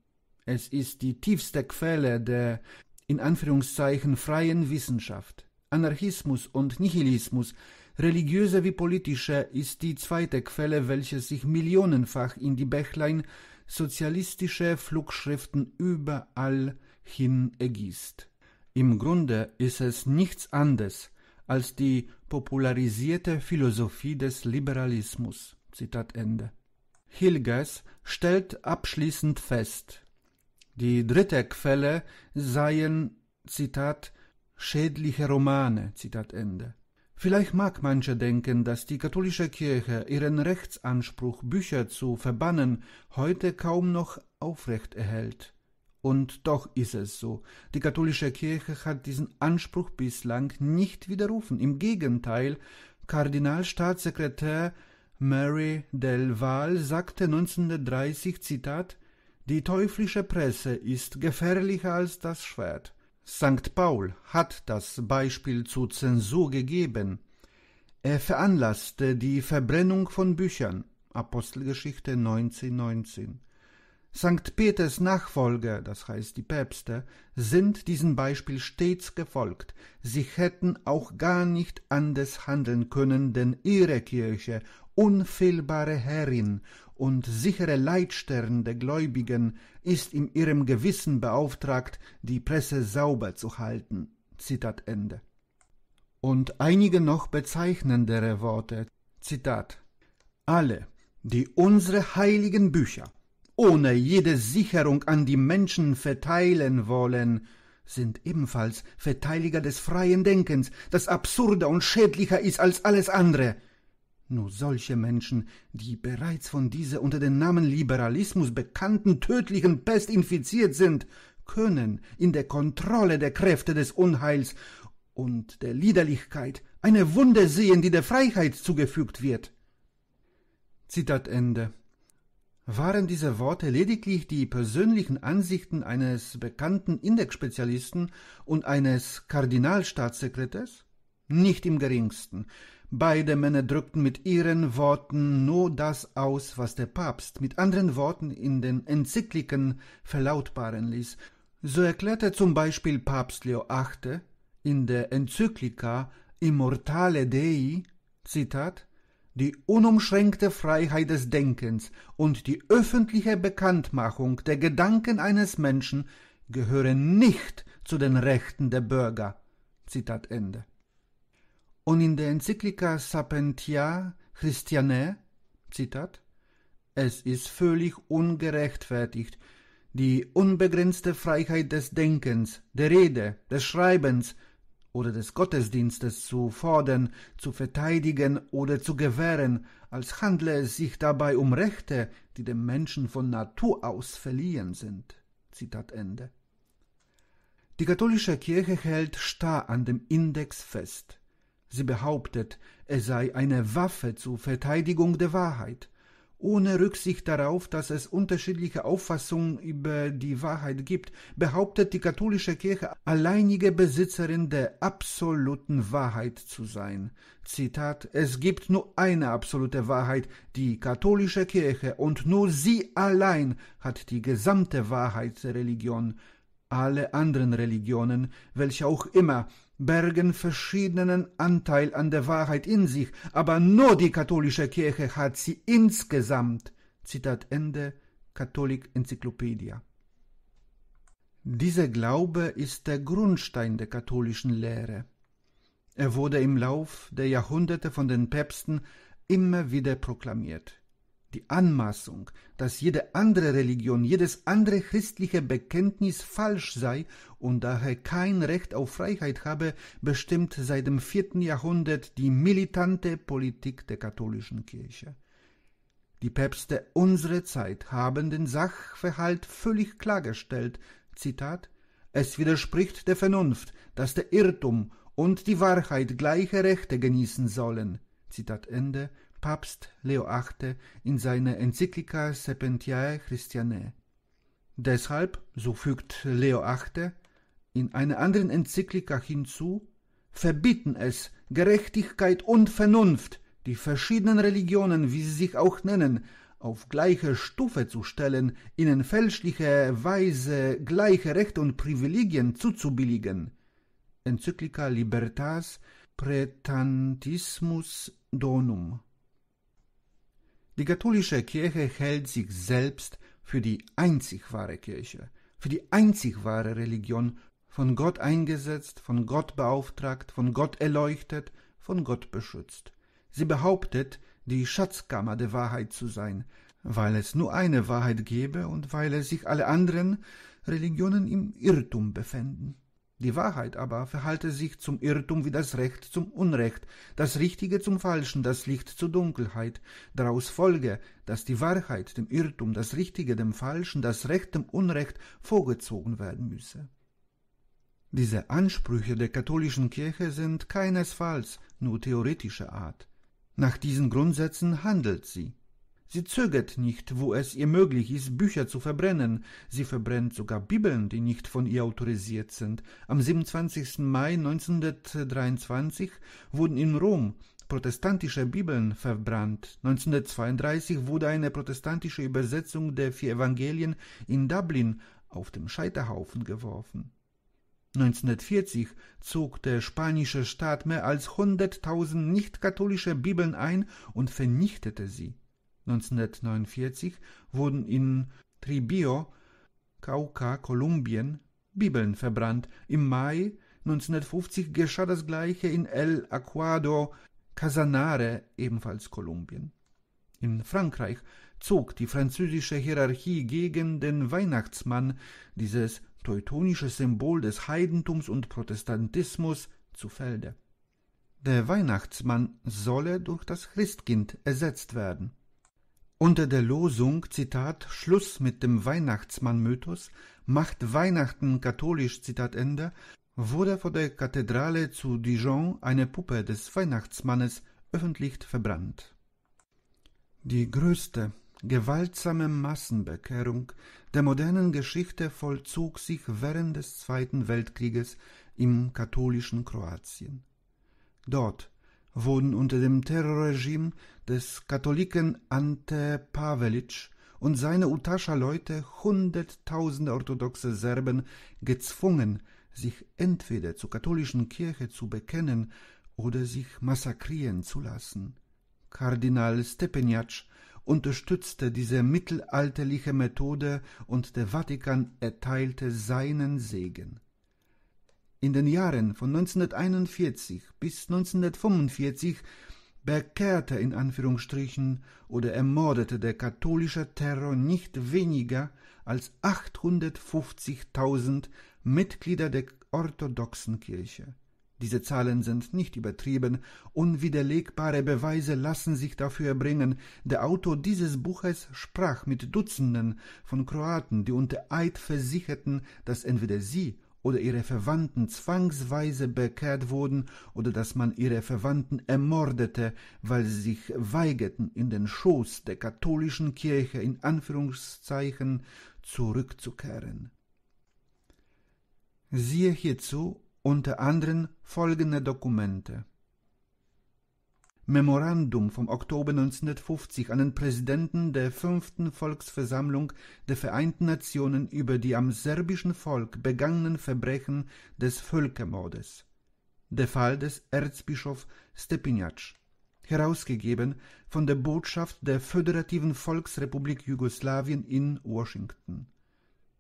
Es ist die tiefste Quelle der in Anführungszeichen freien Wissenschaft. Anarchismus und Nihilismus, religiöser wie politischer, ist die zweite Quelle, welche sich millionenfach in die Bächlein sozialistischer Flugschriften überall hin ergießt. Im Grunde ist es nichts anderes als die popularisierte Philosophie des Liberalismus. Zitat Ende. Hilges stellt abschließend fest, die dritte Quelle seien, Zitat, schädliche Romane, Zitat Ende. Vielleicht mag mancher denken, dass die katholische Kirche ihren Rechtsanspruch, Bücher zu verbannen, heute kaum noch aufrecht erhält. Und doch ist es so. Die katholische Kirche hat diesen Anspruch bislang nicht widerrufen. Im Gegenteil, Kardinalstaatssekretär Mary Del Val sagte 1930, Zitat, die teuflische Presse ist gefährlicher als das Schwert. St. Paul hat das Beispiel zur Zensur gegeben. Er veranlasste die Verbrennung von Büchern. Apostelgeschichte 1919. 19. Sankt Peters Nachfolger, das heißt die Päpste, sind diesem Beispiel stets gefolgt. Sie hätten auch gar nicht anders handeln können, denn ihre Kirche, unfehlbare Herrin und sichere Leitstern der Gläubigen, ist in ihrem Gewissen beauftragt, die Presse sauber zu halten. Zitat Ende. Und einige noch bezeichnendere Worte. Zitat. Alle, die unsere heiligen Bücher ohne jede Sicherung an die Menschen verteilen wollen, sind ebenfalls Verteidiger des freien Denkens, das absurder und schädlicher ist als alles andere. Nur solche Menschen, die bereits von dieser unter dem Namen Liberalismus bekannten tödlichen Pest infiziert sind, können in der Kontrolle der Kräfte des Unheils und der Liederlichkeit eine Wunde sehen, die der Freiheit zugefügt wird. Zitat Ende. Waren diese Worte lediglich die persönlichen Ansichten eines bekannten Indexspezialisten und eines Kardinalstaatssekretärs? Nicht im geringsten. Beide Männer drückten mit ihren Worten nur das aus, was der Papst mit anderen Worten in den Enzykliken verlautbaren ließ. So erklärte zum Beispiel Papst Leo VIII. in der Enzyklika Immortale Dei, Zitat, die unumschränkte Freiheit des Denkens und die öffentliche Bekanntmachung der Gedanken eines Menschen gehören nicht zu den Rechten der Bürger. Zitat Ende. Und in der Enzyklika Sapentia Christianae, Zitat, es ist völlig ungerechtfertigt, die unbegrenzte Freiheit des Denkens, der Rede, des Schreibens oder des Gottesdienstes zu fordern, zu verteidigen oder zu gewähren, als handle es sich dabei um Rechte, die dem Menschen von Natur aus verliehen sind. Zitat Ende. Die katholische Kirche hält starr an dem Index fest. Sie behauptet, er sei eine Waffe zur Verteidigung der Wahrheit, ohne Rücksicht darauf, dass es unterschiedliche Auffassungen über die Wahrheit gibt, behauptet die katholische Kirche alleinige Besitzerin der absoluten Wahrheit zu sein. Zitat Es gibt nur eine absolute Wahrheit, die katholische Kirche, und nur sie allein hat die gesamte Wahrheit der Religion. Alle anderen Religionen, welche auch immer, bergen verschiedenen Anteil an der Wahrheit in sich, aber nur die katholische Kirche hat sie insgesamt. Zitat Ende, Katholik Enzyklopädie. Dieser Glaube ist der Grundstein der katholischen Lehre. Er wurde im Lauf der Jahrhunderte von den Päpsten immer wieder proklamiert. Die Anmaßung, dass jede andere Religion, jedes andere christliche Bekenntnis falsch sei und daher kein Recht auf Freiheit habe, bestimmt seit dem vierten Jahrhundert die militante Politik der katholischen Kirche. Die Päpste unserer Zeit haben den Sachverhalt völlig klargestellt. Zitat: Es widerspricht der Vernunft, dass der Irrtum und die Wahrheit gleiche Rechte genießen sollen. Zitat Ende Papst Leo VIII. in seiner Enzyklika Sepentiae Christianae. Deshalb, so fügt Leo VIII. in einer anderen Enzyklika hinzu, verbieten es Gerechtigkeit und Vernunft, die verschiedenen Religionen, wie sie sich auch nennen, auf gleiche Stufe zu stellen, ihnen fälschliche Weise gleiche Rechte und Privilegien zuzubilligen. Enzyklika Libertas Pretantismus Donum. Die katholische Kirche hält sich selbst für die einzig wahre Kirche, für die einzig wahre Religion, von Gott eingesetzt, von Gott beauftragt, von Gott erleuchtet, von Gott beschützt. Sie behauptet, die Schatzkammer der Wahrheit zu sein, weil es nur eine Wahrheit gäbe und weil sich alle anderen Religionen im Irrtum befänden. Die Wahrheit aber verhalte sich zum Irrtum wie das Recht zum Unrecht, das Richtige zum Falschen, das Licht zur Dunkelheit. Daraus folge, dass die Wahrheit dem Irrtum, das Richtige dem Falschen, das Recht dem Unrecht vorgezogen werden müsse. Diese Ansprüche der katholischen Kirche sind keinesfalls nur theoretischer Art. Nach diesen Grundsätzen handelt sie, Sie zögert nicht, wo es ihr möglich ist, Bücher zu verbrennen. Sie verbrennt sogar Bibeln, die nicht von ihr autorisiert sind. Am 27. Mai 1923 wurden in Rom protestantische Bibeln verbrannt. 1932 wurde eine protestantische Übersetzung der vier Evangelien in Dublin auf dem Scheiterhaufen geworfen. 1940 zog der spanische Staat mehr als 100.000 nicht-katholische Bibeln ein und vernichtete sie. 1949 wurden in Tribio, Cauca, Kolumbien, Bibeln verbrannt. Im Mai 1950 geschah das gleiche in El Acuado, Casanare, ebenfalls Kolumbien. In Frankreich zog die französische Hierarchie gegen den Weihnachtsmann, dieses teutonische Symbol des Heidentums und Protestantismus, zu Felde. Der Weihnachtsmann solle durch das Christkind ersetzt werden. Unter der Losung, Zitat, Schluss mit dem Weihnachtsmann-Mythos, macht Weihnachten katholisch, Zitat Ende, wurde vor der Kathedrale zu Dijon eine Puppe des Weihnachtsmannes öffentlich verbrannt. Die größte gewaltsame Massenbekehrung der modernen Geschichte vollzog sich während des Zweiten Weltkrieges im katholischen Kroatien. Dort wurden unter dem Terrorregime des Katholiken Ante Pawelic und seine Utascha-Leute hunderttausende orthodoxe Serben gezwungen, sich entweder zur katholischen Kirche zu bekennen oder sich massakrieren zu lassen. Kardinal Stepeniatsch unterstützte diese mittelalterliche Methode und der Vatikan erteilte seinen Segen. In den Jahren von 1941 bis 1945 bekehrte in Anführungsstrichen oder ermordete der katholische Terror nicht weniger als 850.000 Mitglieder der orthodoxen Kirche. Diese Zahlen sind nicht übertrieben, unwiderlegbare Beweise lassen sich dafür erbringen. Der Autor dieses Buches sprach mit Dutzenden von Kroaten, die unter Eid versicherten, dass entweder sie oder ihre Verwandten zwangsweise bekehrt wurden oder dass man ihre Verwandten ermordete, weil sie sich weigerten, in den Schoß der katholischen Kirche in Anführungszeichen zurückzukehren. Siehe hierzu unter anderem folgende Dokumente Memorandum vom Oktober 1950 an den Präsidenten der Fünften Volksversammlung der Vereinten Nationen über die am serbischen Volk begangenen Verbrechen des Völkermordes (Der Fall des Erzbischofs Stepinac), herausgegeben von der Botschaft der Föderativen Volksrepublik Jugoslawien in Washington.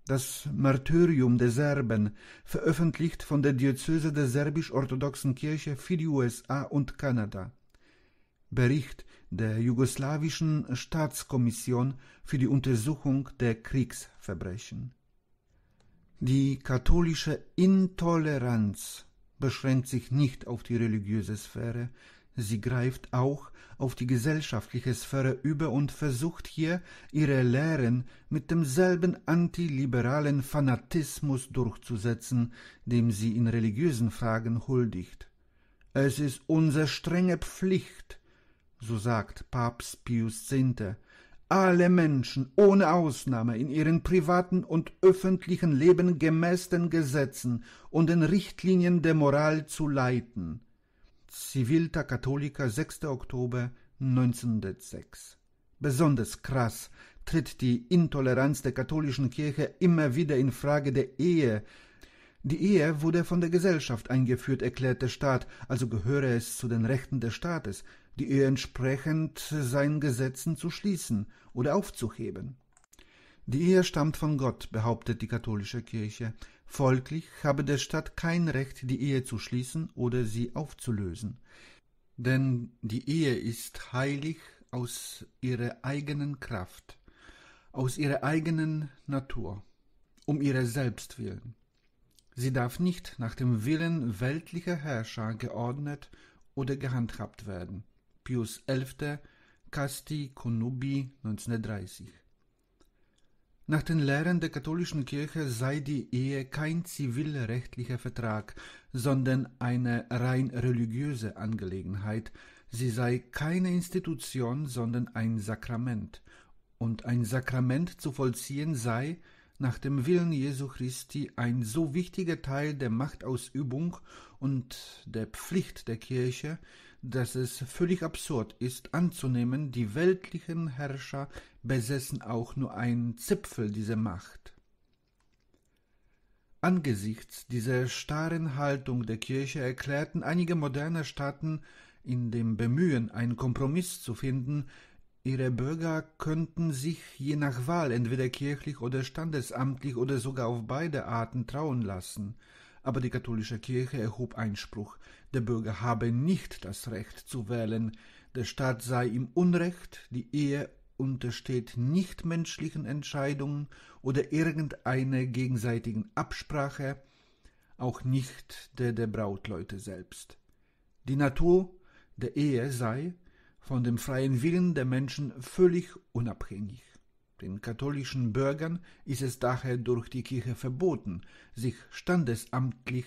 Das Martyrium der Serben, veröffentlicht von der Diözese der Serbisch-orthodoxen Kirche für die USA und Kanada Bericht der jugoslawischen Staatskommission für die Untersuchung der Kriegsverbrechen. Die katholische Intoleranz beschränkt sich nicht auf die religiöse Sphäre, sie greift auch auf die gesellschaftliche Sphäre über und versucht hier ihre Lehren mit demselben antiliberalen Fanatismus durchzusetzen, dem sie in religiösen Fragen huldigt. Es ist unsere strenge Pflicht, so sagt Papst Pius X., alle Menschen ohne Ausnahme in ihren privaten und öffentlichen Leben gemäß den Gesetzen und den Richtlinien der Moral zu leiten. Civilta Catholica 6. Oktober 1906. Besonders krass tritt die Intoleranz der katholischen Kirche immer wieder in Frage der Ehe. Die Ehe wurde von der Gesellschaft eingeführt, erklärt der Staat, also gehöre es zu den Rechten des Staates, die Ehe entsprechend seinen Gesetzen zu schließen oder aufzuheben. Die Ehe stammt von Gott, behauptet die katholische Kirche. Folglich habe der Staat kein Recht, die Ehe zu schließen oder sie aufzulösen. Denn die Ehe ist heilig aus ihrer eigenen Kraft, aus ihrer eigenen Natur, um ihrer selbst willen. Sie darf nicht nach dem Willen weltlicher Herrscher geordnet oder gehandhabt werden. Pius XI. Casti Conubi 1930. Nach den Lehren der katholischen Kirche sei die Ehe kein zivilrechtlicher Vertrag, sondern eine rein religiöse Angelegenheit, sie sei keine Institution, sondern ein Sakrament, und ein Sakrament zu vollziehen sei, nach dem Willen Jesu Christi ein so wichtiger Teil der Machtausübung und der Pflicht der Kirche, dass es völlig absurd ist, anzunehmen, die weltlichen Herrscher besessen auch nur einen Zipfel dieser Macht. Angesichts dieser starren Haltung der Kirche erklärten einige moderne Staaten in dem Bemühen, einen Kompromiss zu finden, ihre Bürger könnten sich je nach Wahl entweder kirchlich oder standesamtlich oder sogar auf beide Arten trauen lassen, aber die katholische Kirche erhob Einspruch, der Bürger habe nicht das Recht zu wählen, der Staat sei im Unrecht, die Ehe untersteht nicht menschlichen Entscheidungen oder irgendeiner gegenseitigen Absprache, auch nicht der der Brautleute selbst. Die Natur der Ehe sei von dem freien Willen der Menschen völlig unabhängig. Den katholischen Bürgern ist es daher durch die Kirche verboten, sich standesamtlich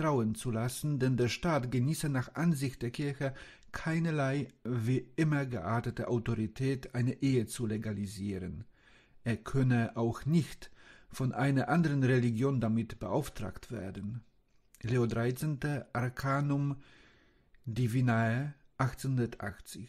trauen zu lassen, denn der Staat genieße nach Ansicht der Kirche keinerlei wie immer geartete Autorität, eine Ehe zu legalisieren. Er könne auch nicht von einer anderen Religion damit beauftragt werden. Leo XIII. Arcanum Divinae 1880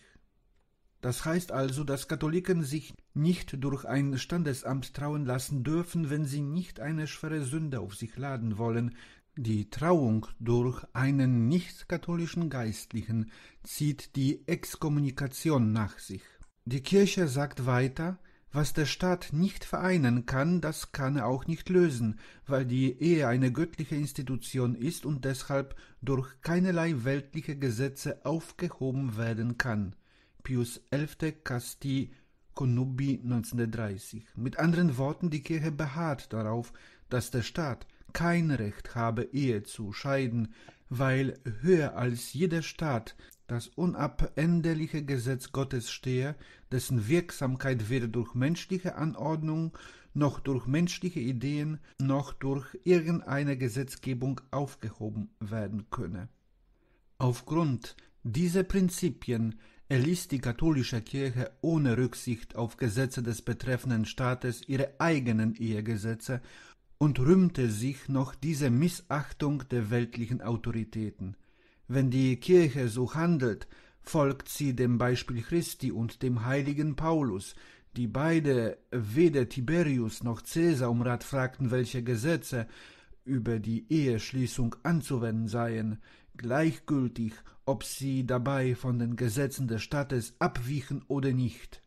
das heißt also, dass Katholiken sich nicht durch ein Standesamt trauen lassen dürfen, wenn sie nicht eine schwere Sünde auf sich laden wollen, die Trauung durch einen nicht-katholischen Geistlichen zieht die Exkommunikation nach sich. Die Kirche sagt weiter, was der Staat nicht vereinen kann, das kann er auch nicht lösen, weil die Ehe eine göttliche Institution ist und deshalb durch keinerlei weltliche Gesetze aufgehoben werden kann. Pius XI. Casti Konubi 1930. Mit anderen Worten, die Kirche beharrt darauf, dass der Staat kein Recht habe, Ehe zu scheiden, weil höher als jeder Staat das unabänderliche Gesetz Gottes stehe, dessen Wirksamkeit weder durch menschliche Anordnung noch durch menschliche Ideen noch durch irgendeine Gesetzgebung aufgehoben werden könne. Aufgrund dieser Prinzipien erließ die katholische Kirche ohne Rücksicht auf Gesetze des betreffenden Staates ihre eigenen Ehegesetze und rühmte sich noch diese Missachtung der weltlichen Autoritäten. Wenn die Kirche so handelt, folgt sie dem Beispiel Christi und dem heiligen Paulus, die beide weder Tiberius noch Cäsar um Rat fragten, welche Gesetze über die Eheschließung anzuwenden seien, gleichgültig, ob sie dabei von den Gesetzen des Staates abwichen oder nicht.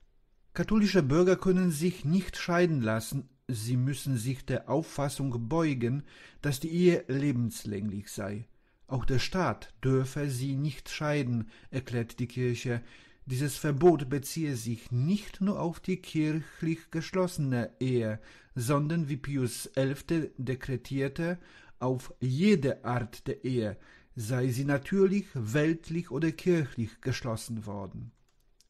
Katholische Bürger können sich nicht scheiden lassen, sie müssen sich der Auffassung beugen, dass die Ehe lebenslänglich sei. Auch der Staat dürfe sie nicht scheiden, erklärt die Kirche. Dieses Verbot beziehe sich nicht nur auf die kirchlich geschlossene Ehe, sondern wie Pius XI. dekretierte, auf jede Art der Ehe, sei sie natürlich, weltlich oder kirchlich geschlossen worden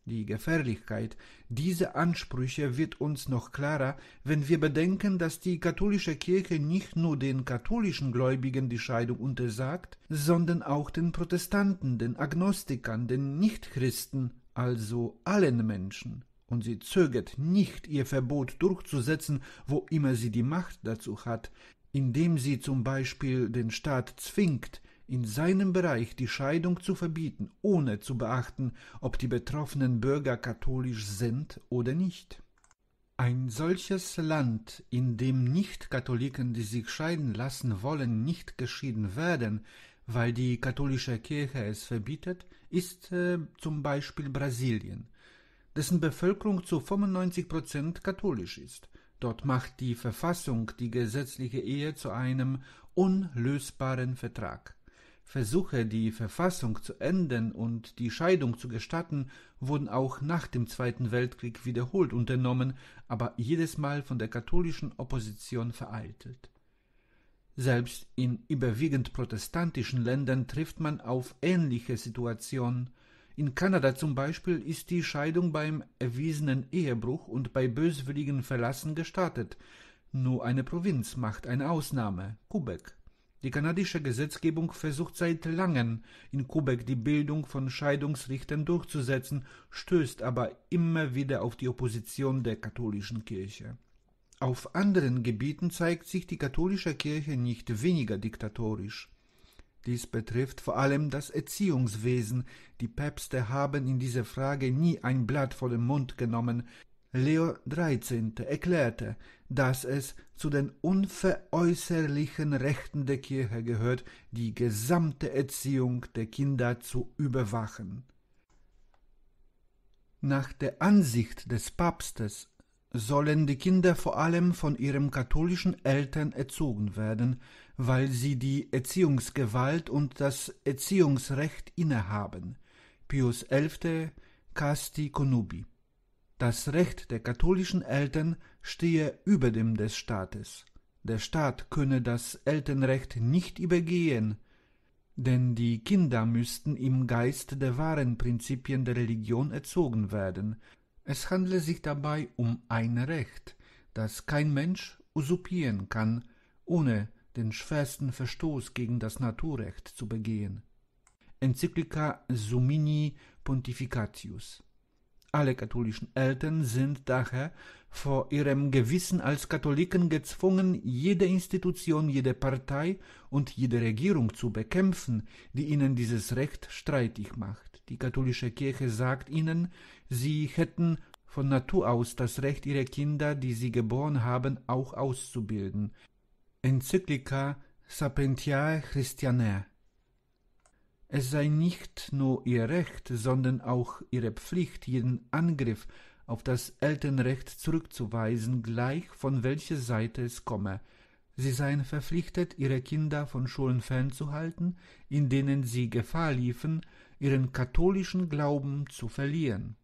die Gefährlichkeit dieser Ansprüche wird uns noch klarer, wenn wir bedenken, dass die katholische Kirche nicht nur den katholischen Gläubigen die Scheidung untersagt, sondern auch den Protestanten, den Agnostikern, den Nichtchristen, also allen Menschen. Und sie zögert nicht, ihr Verbot durchzusetzen, wo immer sie die Macht dazu hat, indem sie zum Beispiel den Staat zwingt, in seinem Bereich die Scheidung zu verbieten, ohne zu beachten, ob die betroffenen Bürger katholisch sind oder nicht. Ein solches Land, in dem Nichtkatholiken, die sich scheiden lassen wollen, nicht geschieden werden, weil die katholische Kirche es verbietet, ist äh, zum Beispiel Brasilien, dessen Bevölkerung zu 95 Prozent katholisch ist. Dort macht die Verfassung die gesetzliche Ehe zu einem unlösbaren Vertrag. Versuche, die Verfassung zu ändern und die Scheidung zu gestatten, wurden auch nach dem Zweiten Weltkrieg wiederholt unternommen, aber jedes Mal von der katholischen Opposition vereitelt. Selbst in überwiegend protestantischen Ländern trifft man auf ähnliche Situationen. In Kanada zum Beispiel ist die Scheidung beim erwiesenen Ehebruch und bei böswilligen Verlassen gestattet. Nur eine Provinz macht eine Ausnahme, Quebec. Die kanadische Gesetzgebung versucht seit langem, in Quebec die Bildung von Scheidungsrichtern durchzusetzen, stößt aber immer wieder auf die Opposition der katholischen Kirche. Auf anderen Gebieten zeigt sich die katholische Kirche nicht weniger diktatorisch. Dies betrifft vor allem das Erziehungswesen. Die Päpste haben in dieser Frage nie ein Blatt vor den Mund genommen, Leo XIII. erklärte, dass es zu den unveräußerlichen Rechten der Kirche gehört, die gesamte Erziehung der Kinder zu überwachen. Nach der Ansicht des Papstes sollen die Kinder vor allem von ihren katholischen Eltern erzogen werden, weil sie die Erziehungsgewalt und das Erziehungsrecht innehaben. Pius XI. Casti Conubi das Recht der katholischen Eltern stehe über dem des Staates. Der Staat könne das Elternrecht nicht übergehen, denn die Kinder müssten im Geist der wahren Prinzipien der Religion erzogen werden. Es handle sich dabei um ein Recht, das kein Mensch usurpieren kann, ohne den schwersten Verstoß gegen das Naturrecht zu begehen. Enzyklika Sumini Pontificatius alle katholischen Eltern sind daher vor ihrem Gewissen als Katholiken gezwungen, jede Institution, jede Partei und jede Regierung zu bekämpfen, die ihnen dieses Recht streitig macht. Die katholische Kirche sagt ihnen, sie hätten von Natur aus das Recht, ihre Kinder, die sie geboren haben, auch auszubilden. Enzyklika Sapientiae Christianae es sei nicht nur ihr Recht, sondern auch ihre Pflicht, jeden Angriff auf das Elternrecht zurückzuweisen, gleich von welcher Seite es komme. Sie seien verpflichtet, ihre Kinder von Schulen fernzuhalten, in denen sie Gefahr liefen, ihren katholischen Glauben zu verlieren.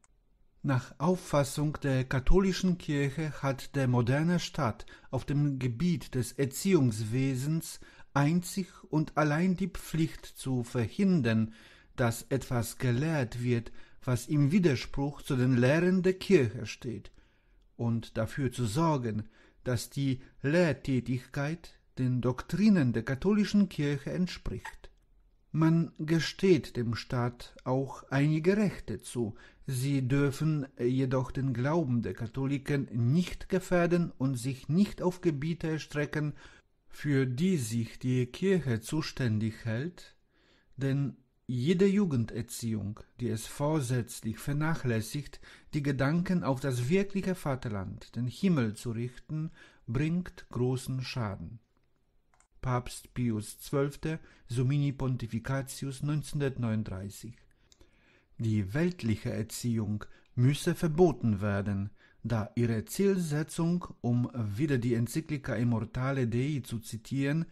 Nach Auffassung der katholischen Kirche hat der moderne Staat auf dem Gebiet des Erziehungswesens einzig und allein die Pflicht zu verhindern, dass etwas gelehrt wird, was im Widerspruch zu den Lehren der Kirche steht, und dafür zu sorgen, dass die Lehrtätigkeit den Doktrinen der katholischen Kirche entspricht. Man gesteht dem Staat auch einige Rechte zu, sie dürfen jedoch den Glauben der Katholiken nicht gefährden und sich nicht auf Gebiete erstrecken, für die sich die Kirche zuständig hält, denn jede Jugenderziehung, die es vorsätzlich vernachlässigt, die Gedanken auf das wirkliche Vaterland, den Himmel zu richten, bringt großen Schaden. Papst Pius XII. Sumini Pontificatius 1939 Die weltliche Erziehung müsse verboten werden, da ihre Zielsetzung, um wieder die Enzyklika Immortale Dei zu zitieren,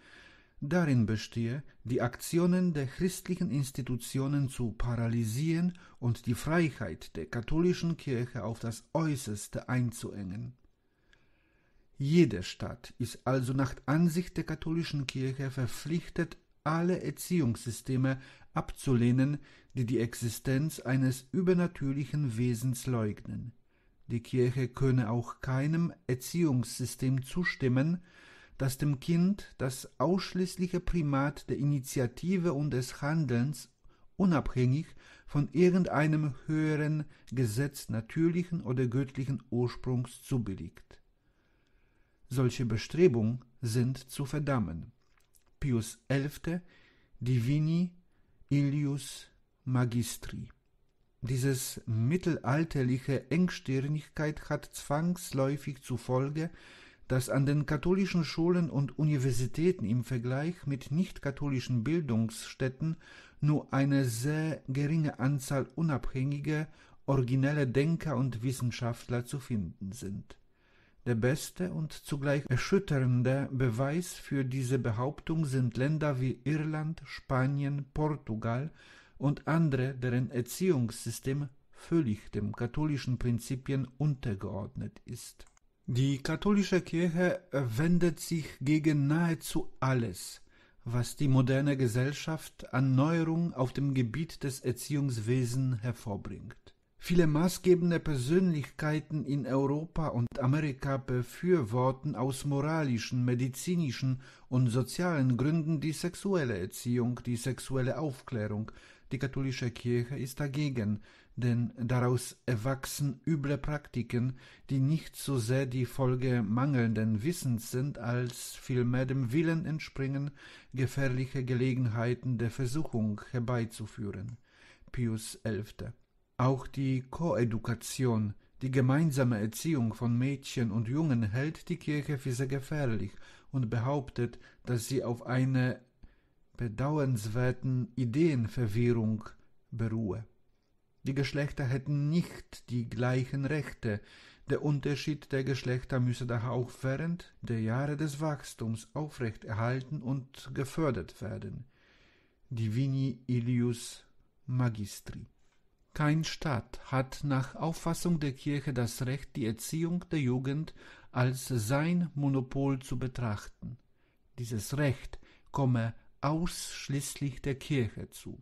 darin bestehe, die Aktionen der christlichen Institutionen zu paralysieren und die Freiheit der katholischen Kirche auf das äußerste einzuengen. Jede Stadt ist also nach Ansicht der katholischen Kirche verpflichtet, alle Erziehungssysteme abzulehnen, die die Existenz eines übernatürlichen Wesens leugnen. Die Kirche könne auch keinem Erziehungssystem zustimmen, das dem Kind das ausschließliche Primat der Initiative und des Handelns unabhängig von irgendeinem höheren Gesetz natürlichen oder göttlichen Ursprungs zubilligt. Solche Bestrebungen sind zu verdammen. Pius XI. Divini Ilius Magistri dieses mittelalterliche Engstirnigkeit hat zwangsläufig zur Folge, dass an den katholischen Schulen und Universitäten im Vergleich mit nichtkatholischen Bildungsstätten nur eine sehr geringe Anzahl unabhängiger, origineller Denker und Wissenschaftler zu finden sind. Der beste und zugleich erschütternde Beweis für diese Behauptung sind Länder wie Irland, Spanien, Portugal, und andere, deren Erziehungssystem völlig dem katholischen Prinzipien untergeordnet ist. Die katholische Kirche wendet sich gegen nahezu alles, was die moderne Gesellschaft an Neuerung auf dem Gebiet des Erziehungswesens hervorbringt. Viele maßgebende Persönlichkeiten in Europa und Amerika befürworten aus moralischen, medizinischen und sozialen Gründen die sexuelle Erziehung, die sexuelle Aufklärung, die katholische Kirche ist dagegen, denn daraus erwachsen üble Praktiken, die nicht so sehr die Folge mangelnden Wissens sind, als vielmehr dem Willen entspringen, gefährliche Gelegenheiten der Versuchung herbeizuführen. Pius XI. Auch die Koedukation, die gemeinsame Erziehung von Mädchen und Jungen hält die Kirche für sehr gefährlich und behauptet, dass sie auf eine bedauernswerten Ideenverwirrung beruhe. Die Geschlechter hätten nicht die gleichen Rechte. Der Unterschied der Geschlechter müsse daher auch während der Jahre des Wachstums aufrechterhalten und gefördert werden. Divini Ilius Magistri. Kein Staat hat nach Auffassung der Kirche das Recht, die Erziehung der Jugend als sein Monopol zu betrachten. Dieses Recht komme ausschließlich der Kirche zu,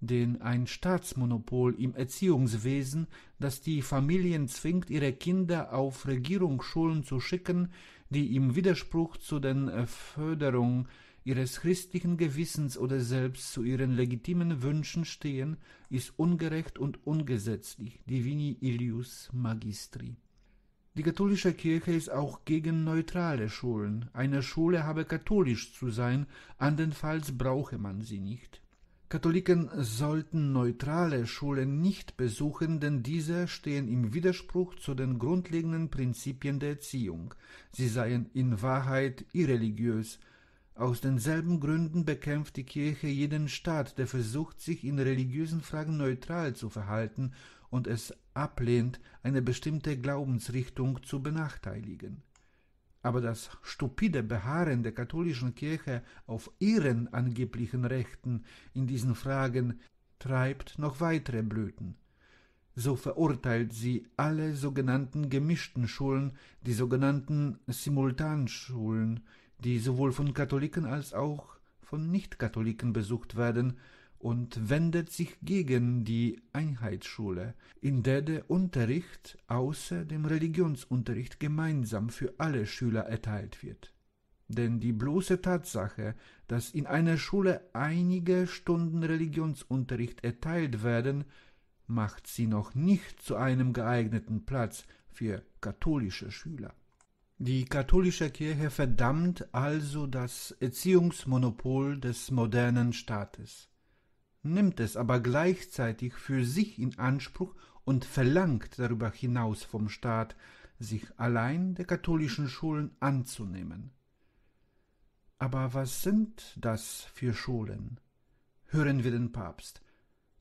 denn ein Staatsmonopol im Erziehungswesen, das die Familien zwingt, ihre Kinder auf Regierungsschulen zu schicken, die im Widerspruch zu den äh, Förderungen ihres christlichen Gewissens oder selbst zu ihren legitimen Wünschen stehen, ist ungerecht und ungesetzlich (divini ilius magistri die katholische Kirche ist auch gegen neutrale Schulen. Eine Schule habe katholisch zu sein, andernfalls brauche man sie nicht. Katholiken sollten neutrale Schulen nicht besuchen, denn diese stehen im Widerspruch zu den grundlegenden Prinzipien der Erziehung. Sie seien in Wahrheit irreligiös. Aus denselben Gründen bekämpft die Kirche jeden Staat, der versucht, sich in religiösen Fragen neutral zu verhalten und es ablehnt, eine bestimmte Glaubensrichtung zu benachteiligen. Aber das stupide Beharren der katholischen Kirche auf ihren angeblichen Rechten in diesen Fragen treibt noch weitere Blüten. So verurteilt sie alle sogenannten gemischten Schulen, die sogenannten Simultanschulen, die sowohl von Katholiken als auch von Nichtkatholiken besucht werden, und wendet sich gegen die Einheitsschule, in der der Unterricht außer dem Religionsunterricht gemeinsam für alle Schüler erteilt wird. Denn die bloße Tatsache, dass in einer Schule einige Stunden Religionsunterricht erteilt werden, macht sie noch nicht zu einem geeigneten Platz für katholische Schüler. Die katholische Kirche verdammt also das Erziehungsmonopol des modernen Staates nimmt es aber gleichzeitig für sich in Anspruch und verlangt darüber hinaus vom Staat, sich allein der katholischen Schulen anzunehmen. Aber was sind das für Schulen? Hören wir den Papst.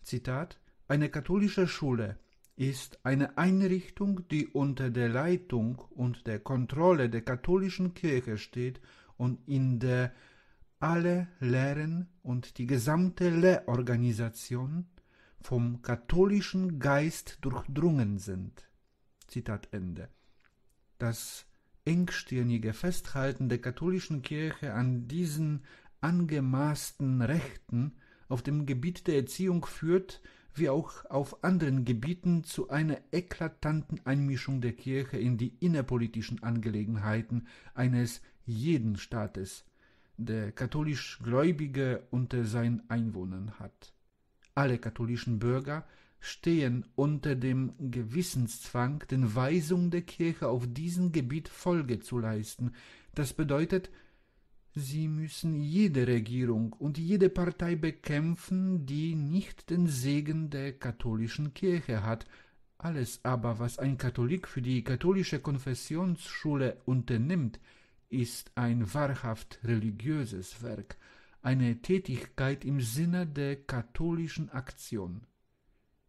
Zitat Eine katholische Schule ist eine Einrichtung, die unter der Leitung und der Kontrolle der katholischen Kirche steht und in der alle lehren und die gesamte lehrorganisation vom katholischen geist durchdrungen sind. Zitat Ende. Das engstirnige Festhalten der katholischen Kirche an diesen angemaßten Rechten auf dem Gebiet der Erziehung führt, wie auch auf anderen Gebieten, zu einer eklatanten Einmischung der Kirche in die innerpolitischen Angelegenheiten eines jeden Staates, der katholisch Gläubige unter seinen Einwohnern hat. Alle katholischen Bürger stehen unter dem Gewissenszwang, den Weisungen der Kirche auf diesem Gebiet Folge zu leisten. Das bedeutet, sie müssen jede Regierung und jede Partei bekämpfen, die nicht den Segen der katholischen Kirche hat, alles aber, was ein Katholik für die katholische Konfessionsschule unternimmt, ist ein wahrhaft religiöses Werk, eine Tätigkeit im Sinne der katholischen Aktion.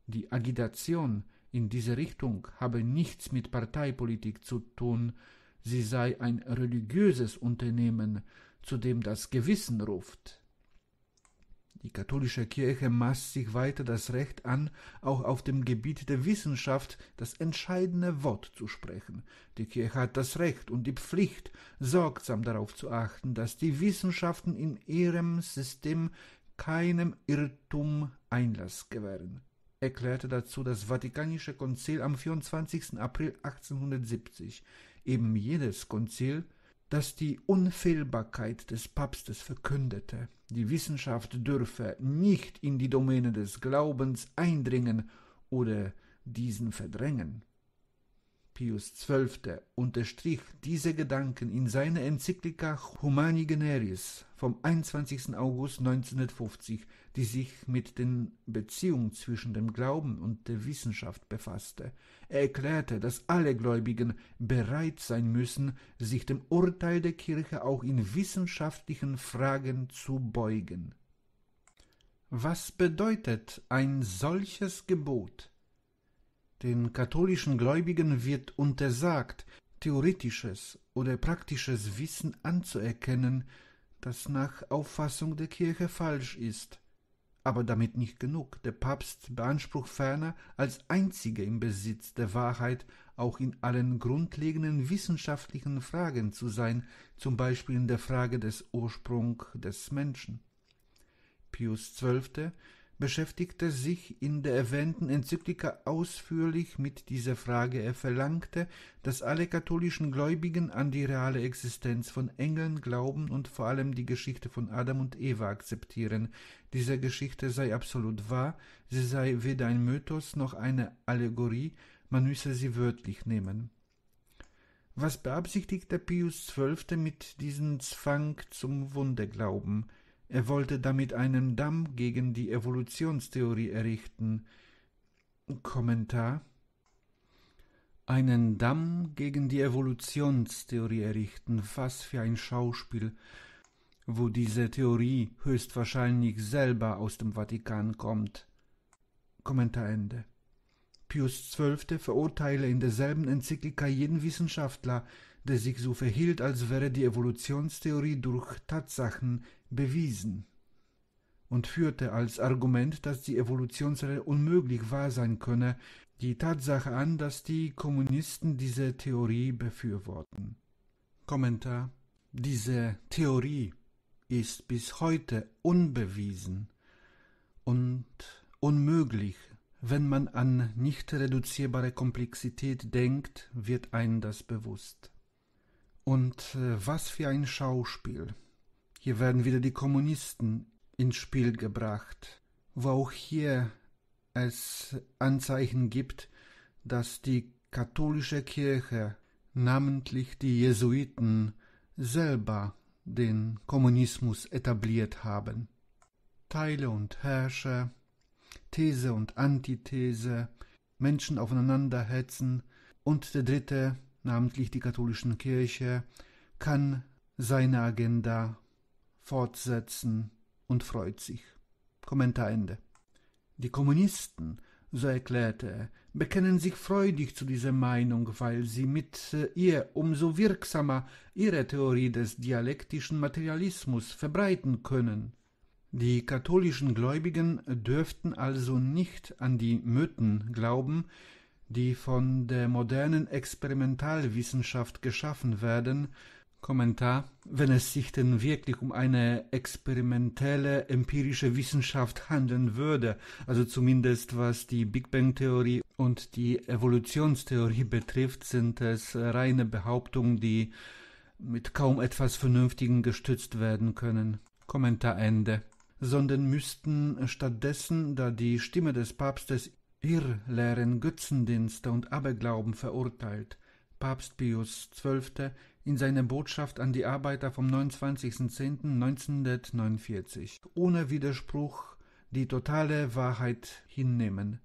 Die Agitation in diese Richtung habe nichts mit Parteipolitik zu tun, sie sei ein religiöses Unternehmen, zu dem das Gewissen ruft. Die katholische Kirche maßt sich weiter das Recht an, auch auf dem Gebiet der Wissenschaft das entscheidende Wort zu sprechen. Die Kirche hat das Recht und die Pflicht, sorgsam darauf zu achten, dass die Wissenschaften in ihrem System keinem Irrtum Einlass gewähren, erklärte dazu das Vatikanische Konzil am 24. April 1870. Eben jedes Konzil das die Unfehlbarkeit des Papstes verkündete. Die Wissenschaft dürfe nicht in die Domäne des Glaubens eindringen oder diesen verdrängen. Pius XII. unterstrich diese Gedanken in seiner Enzyklika Humani Generis vom 21. August 1950, die sich mit den Beziehungen zwischen dem Glauben und der Wissenschaft befasste. Er erklärte, dass alle Gläubigen bereit sein müssen, sich dem Urteil der Kirche auch in wissenschaftlichen Fragen zu beugen. Was bedeutet ein solches Gebot? Den katholischen Gläubigen wird untersagt, theoretisches oder praktisches Wissen anzuerkennen, das nach Auffassung der Kirche falsch ist. Aber damit nicht genug. Der Papst beansprucht ferner, als einziger im Besitz der Wahrheit auch in allen grundlegenden wissenschaftlichen Fragen zu sein, zum Beispiel in der Frage des Ursprungs des Menschen. Pius XII beschäftigte sich in der erwähnten Enzyklika ausführlich mit dieser Frage. Er verlangte, dass alle katholischen Gläubigen an die reale Existenz von Engeln glauben und vor allem die Geschichte von Adam und Eva akzeptieren. Diese Geschichte sei absolut wahr, sie sei weder ein Mythos noch eine Allegorie, man müsse sie wörtlich nehmen. Was beabsichtigte Pius XII. mit diesem Zwang zum Wunderglauben? Er wollte damit einen Damm gegen die Evolutionstheorie errichten. Kommentar einen Damm gegen die Evolutionstheorie errichten, was für ein Schauspiel, wo diese Theorie höchstwahrscheinlich selber aus dem Vatikan kommt. Kommentar Ende. Pius XII. verurteile in derselben Enzyklika jeden Wissenschaftler, der sich so verhielt, als wäre die Evolutionstheorie durch Tatsachen bewiesen, und führte als Argument, dass die Evolutionslehre unmöglich wahr sein könne, die Tatsache an, dass die Kommunisten diese Theorie befürworten. Kommentar Diese Theorie ist bis heute unbewiesen und unmöglich. Wenn man an nicht reduzierbare Komplexität denkt, wird ein das bewusst. Und äh, was für ein Schauspiel. Hier werden wieder die Kommunisten ins Spiel gebracht, wo auch hier es Anzeichen gibt, dass die katholische Kirche, namentlich die Jesuiten, selber den Kommunismus etabliert haben. Teile und Herrscher, These und Antithese, Menschen aufeinander hetzen und der dritte namentlich die katholischen Kirche, kann seine Agenda fortsetzen und freut sich. Kommentar Ende. Die Kommunisten, so erklärte er, bekennen sich freudig zu dieser Meinung, weil sie mit äh, ihr umso wirksamer ihre Theorie des dialektischen Materialismus verbreiten können. Die katholischen Gläubigen dürften also nicht an die Mythen glauben, die von der modernen Experimentalwissenschaft geschaffen werden, Kommentar, wenn es sich denn wirklich um eine experimentelle empirische Wissenschaft handeln würde, also zumindest was die Big Bang-Theorie und die Evolutionstheorie betrifft, sind es reine Behauptungen, die mit kaum etwas Vernünftigen gestützt werden können. Kommentar Ende sondern müssten stattdessen, da die Stimme des Papstes Irrlehren, Götzendienste und Aberglauben verurteilt. Papst Pius XII. in seiner Botschaft an die Arbeiter vom 29.10.1949. Ohne Widerspruch die totale Wahrheit hinnehmen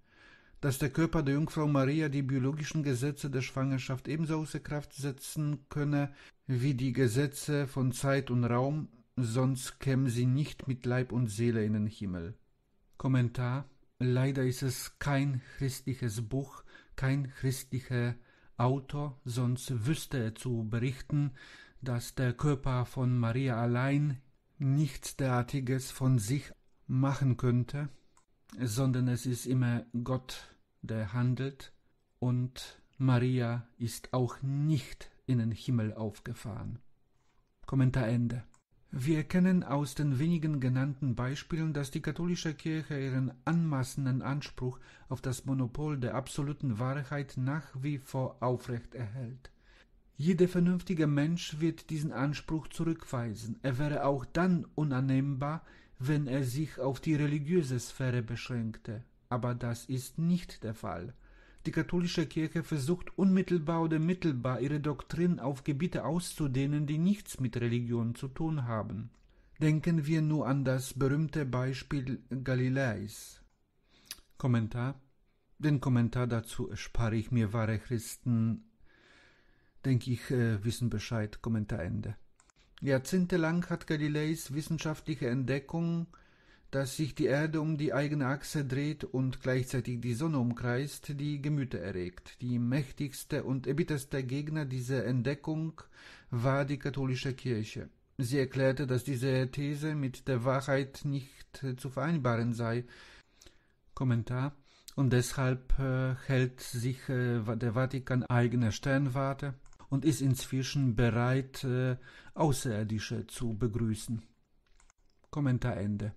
dass der Körper der Jungfrau Maria die biologischen Gesetze der Schwangerschaft ebenso außer Kraft setzen könne wie die Gesetze von Zeit und Raum, sonst käme sie nicht mit Leib und Seele in den Himmel. Kommentar Leider ist es kein christliches Buch, kein christlicher Autor, sonst wüsste er zu berichten, dass der Körper von Maria allein nichts derartiges von sich machen könnte, sondern es ist immer Gott, der handelt, und Maria ist auch nicht in den Himmel aufgefahren. Kommentar Ende. Wir erkennen aus den wenigen genannten Beispielen, dass die katholische Kirche ihren anmaßenden Anspruch auf das Monopol der absoluten Wahrheit nach wie vor aufrecht erhält. Jeder vernünftige Mensch wird diesen Anspruch zurückweisen, er wäre auch dann unannehmbar, wenn er sich auf die religiöse Sphäre beschränkte, aber das ist nicht der Fall. Die katholische Kirche versucht unmittelbar oder mittelbar ihre Doktrin auf Gebiete auszudehnen, die nichts mit Religion zu tun haben. Denken wir nur an das berühmte Beispiel Galileis. Kommentar Den Kommentar dazu erspare ich mir wahre Christen, denke ich, äh, wissen Bescheid. Kommentar Ende. Jahrzehntelang hat Galileis wissenschaftliche Entdeckungen dass sich die Erde um die eigene Achse dreht und gleichzeitig die Sonne umkreist, die Gemüter erregt. Die mächtigste und erbitterste Gegner dieser Entdeckung war die katholische Kirche. Sie erklärte, dass diese These mit der Wahrheit nicht äh, zu vereinbaren sei. Kommentar und deshalb äh, hält sich äh, der Vatikan eigene Sternwarte und ist inzwischen bereit, Außerirdische zu begrüßen. Kommentar Ende.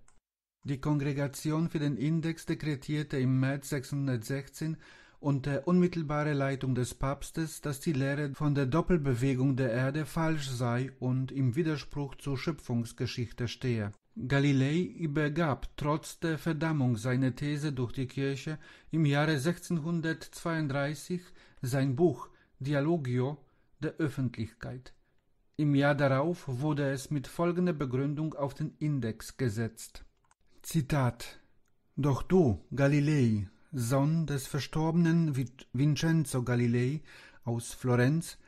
Die Kongregation für den Index dekretierte im März 616 unter unmittelbarer Leitung des Papstes, dass die Lehre von der Doppelbewegung der Erde falsch sei und im Widerspruch zur Schöpfungsgeschichte stehe. Galilei übergab trotz der Verdammung seiner These durch die Kirche im Jahre 1632 sein Buch Dialogio der Öffentlichkeit. Im Jahr darauf wurde es mit folgender Begründung auf den Index gesetzt Zitat Doch du, Galilei, Sohn des verstorbenen Vincenzo Galilei aus Florenz,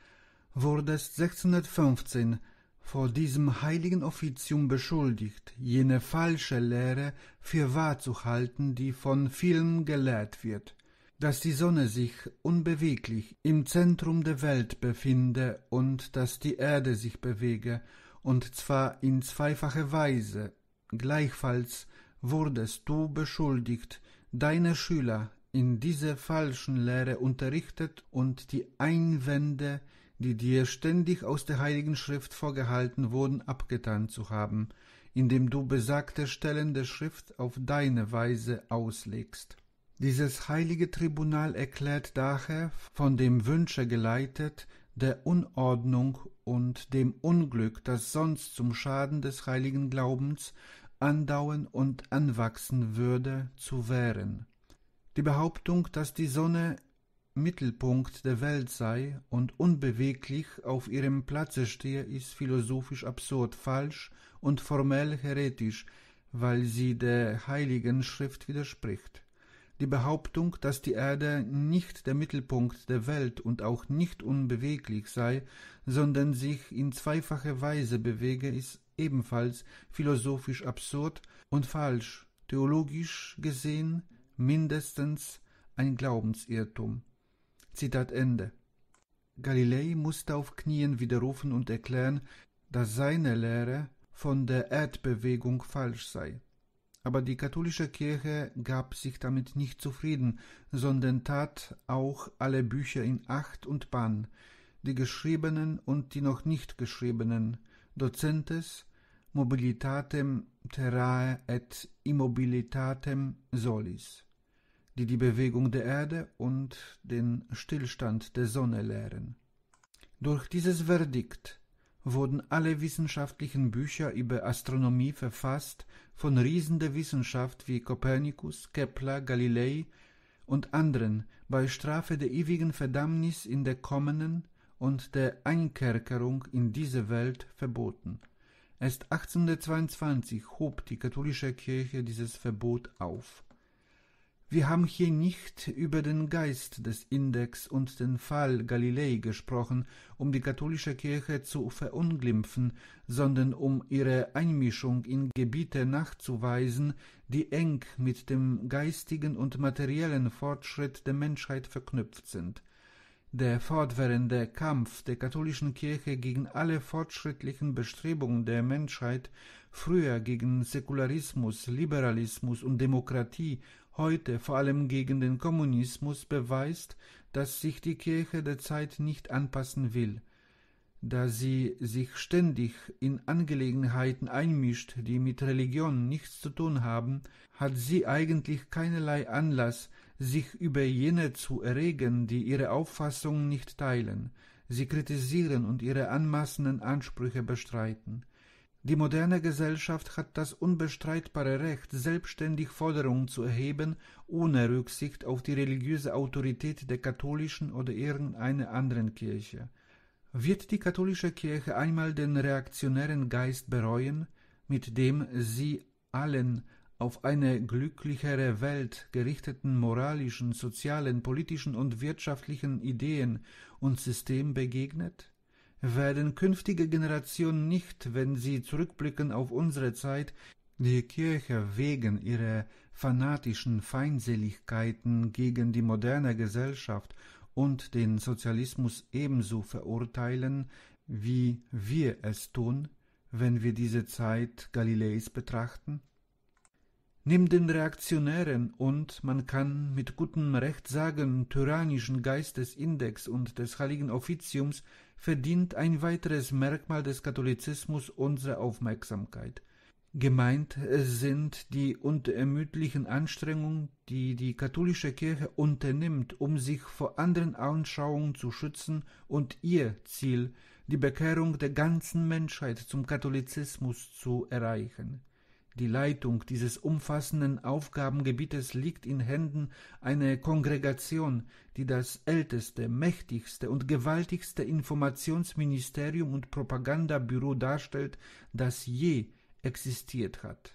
wurdest 1615 vor diesem heiligen Offizium beschuldigt, jene falsche Lehre für wahr zu halten, die von vielen gelehrt wird, dass die Sonne sich unbeweglich im Zentrum der Welt befinde und dass die Erde sich bewege, und zwar in zweifacher Weise, gleichfalls wurdest du beschuldigt, deine Schüler in dieser falschen Lehre unterrichtet und die Einwände, die dir ständig aus der Heiligen Schrift vorgehalten wurden, abgetan zu haben, indem du besagte Stellen der Schrift auf deine Weise auslegst. Dieses heilige Tribunal erklärt daher, von dem Wünsche geleitet, der Unordnung und dem Unglück, das sonst zum Schaden des heiligen Glaubens Andauern und Anwachsen würde, zu wehren. Die Behauptung, dass die Sonne Mittelpunkt der Welt sei und unbeweglich auf ihrem Platze stehe, ist philosophisch absurd, falsch und formell heretisch, weil sie der Heiligen Schrift widerspricht. Die Behauptung, dass die Erde nicht der Mittelpunkt der Welt und auch nicht unbeweglich sei, sondern sich in zweifacher Weise bewege, ist ebenfalls philosophisch absurd und falsch, theologisch gesehen mindestens ein Glaubensirrtum. Zitat Ende. Galilei musste auf Knien widerrufen und erklären, dass seine Lehre von der Erdbewegung falsch sei. Aber die katholische Kirche gab sich damit nicht zufrieden, sondern tat auch alle Bücher in Acht und Bann, die geschriebenen und die noch nicht geschriebenen, docentes mobilitatem terrae et immobilitatem solis, die die Bewegung der Erde und den Stillstand der Sonne lehren. Durch dieses Verdikt wurden alle wissenschaftlichen Bücher über Astronomie verfasst von Riesen der Wissenschaft wie Kopernikus, Kepler, Galilei und anderen bei Strafe der ewigen Verdammnis in der kommenden und der Einkerkerung in diese Welt verboten. Erst 1822 hob die katholische Kirche dieses Verbot auf wir haben hier nicht über den Geist des Index und den Fall Galilei gesprochen, um die katholische Kirche zu verunglimpfen, sondern um ihre Einmischung in Gebiete nachzuweisen, die eng mit dem geistigen und materiellen Fortschritt der Menschheit verknüpft sind. Der fortwährende Kampf der katholischen Kirche gegen alle fortschrittlichen Bestrebungen der Menschheit, früher gegen Säkularismus, Liberalismus und Demokratie heute vor allem gegen den Kommunismus beweist, dass sich die Kirche der Zeit nicht anpassen will, da sie sich ständig in Angelegenheiten einmischt, die mit Religion nichts zu tun haben, hat sie eigentlich keinerlei Anlass, sich über jene zu erregen, die ihre Auffassung nicht teilen, sie kritisieren und ihre anmaßenden Ansprüche bestreiten. Die moderne Gesellschaft hat das unbestreitbare Recht, selbständig Forderungen zu erheben, ohne Rücksicht auf die religiöse Autorität der katholischen oder irgendeiner anderen Kirche. Wird die katholische Kirche einmal den reaktionären Geist bereuen, mit dem sie allen auf eine glücklichere Welt gerichteten moralischen, sozialen, politischen und wirtschaftlichen Ideen und System begegnet? werden künftige Generationen nicht, wenn sie zurückblicken auf unsere Zeit, die Kirche wegen ihrer fanatischen Feindseligkeiten gegen die moderne Gesellschaft und den Sozialismus ebenso verurteilen, wie wir es tun, wenn wir diese Zeit Galileis betrachten? neben den reaktionären und man kann mit gutem recht sagen tyrannischen geist des index und des heiligen offiziums verdient ein weiteres merkmal des katholizismus unsere aufmerksamkeit gemeint sind die unermüdlichen anstrengungen die die katholische kirche unternimmt um sich vor anderen anschauungen zu schützen und ihr ziel die bekehrung der ganzen menschheit zum katholizismus zu erreichen die Leitung dieses umfassenden Aufgabengebietes liegt in Händen einer Kongregation, die das älteste, mächtigste und gewaltigste Informationsministerium und Propagandabüro darstellt, das je existiert hat.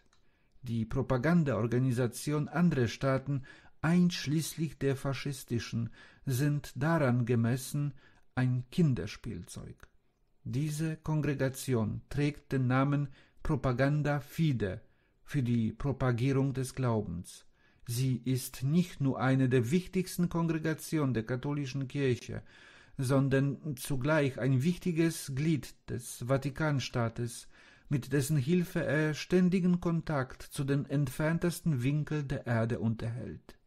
Die Propagandaorganisation anderer Staaten, einschließlich der faschistischen, sind daran gemessen ein Kinderspielzeug. Diese Kongregation trägt den Namen Propaganda Fide für die Propagierung des Glaubens. Sie ist nicht nur eine der wichtigsten Kongregationen der katholischen Kirche, sondern zugleich ein wichtiges Glied des Vatikanstaates, mit dessen Hilfe er ständigen Kontakt zu den entferntesten Winkeln der Erde unterhält.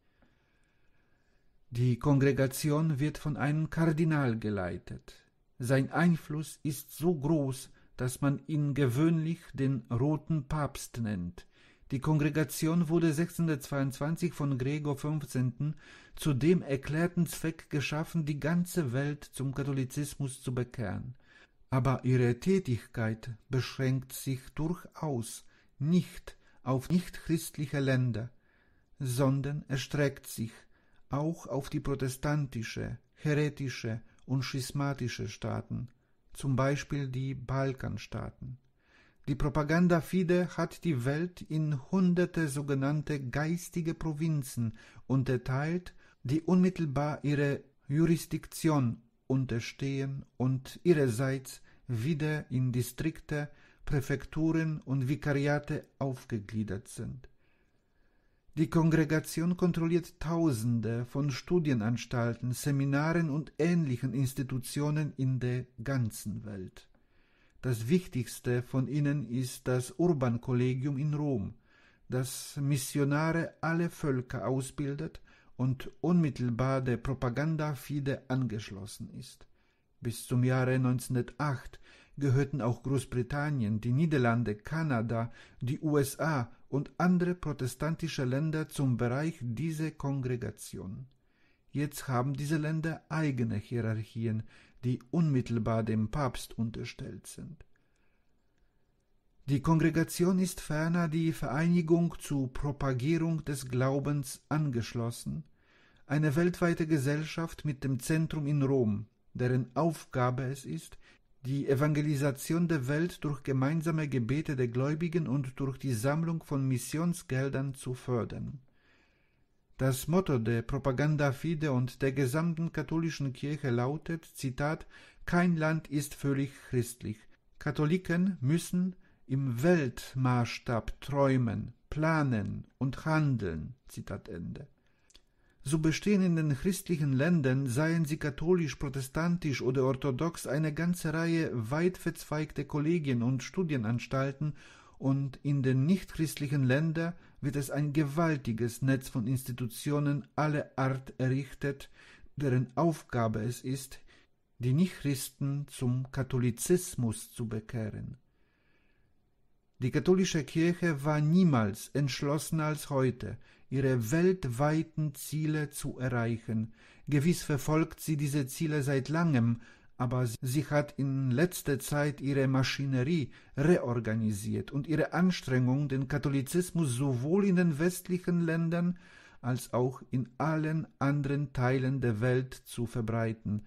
Die Kongregation wird von einem Kardinal geleitet. Sein Einfluss ist so groß, dass man ihn gewöhnlich den roten Papst nennt, die Kongregation wurde 622 von Gregor XV. zu dem erklärten Zweck geschaffen, die ganze Welt zum Katholizismus zu bekehren. Aber ihre Tätigkeit beschränkt sich durchaus nicht auf nichtchristliche Länder, sondern erstreckt sich auch auf die protestantische, heretische und schismatische Staaten, zum Beispiel die Balkanstaaten. Die Propaganda FIDE hat die Welt in hunderte sogenannte geistige Provinzen unterteilt, die unmittelbar ihrer Jurisdiktion unterstehen und ihrerseits wieder in Distrikte, Präfekturen und Vikariate aufgegliedert sind. Die Kongregation kontrolliert Tausende von Studienanstalten, Seminaren und ähnlichen Institutionen in der ganzen Welt. Das wichtigste von ihnen ist das Urbankollegium in Rom, das Missionare aller Völker ausbildet und unmittelbar der Propaganda FIDE angeschlossen ist. Bis zum Jahre 1908 gehörten auch Großbritannien, die Niederlande, Kanada, die USA und andere protestantische Länder zum Bereich dieser Kongregation. Jetzt haben diese Länder eigene Hierarchien, die unmittelbar dem Papst unterstellt sind. Die Kongregation ist ferner die Vereinigung zur Propagierung des Glaubens angeschlossen, eine weltweite Gesellschaft mit dem Zentrum in Rom, deren Aufgabe es ist, die Evangelisation der Welt durch gemeinsame Gebete der Gläubigen und durch die Sammlung von Missionsgeldern zu fördern das Motto der Propaganda FIDE und der gesamten katholischen Kirche lautet, Zitat, kein Land ist völlig christlich. Katholiken müssen im Weltmaßstab träumen, planen und handeln. Zitat Ende. So bestehen in den christlichen Ländern, seien sie katholisch, protestantisch oder orthodox, eine ganze Reihe weit verzweigter Kollegien und Studienanstalten und in den nichtchristlichen Ländern wird es ein gewaltiges Netz von Institutionen aller Art errichtet, deren Aufgabe es ist, die Nichtchristen zum Katholizismus zu bekehren. Die katholische Kirche war niemals entschlossener als heute, ihre weltweiten Ziele zu erreichen. Gewiss verfolgt sie diese Ziele seit langem, aber sie hat in letzter Zeit ihre Maschinerie reorganisiert und ihre Anstrengung, den Katholizismus sowohl in den westlichen Ländern als auch in allen anderen Teilen der Welt zu verbreiten,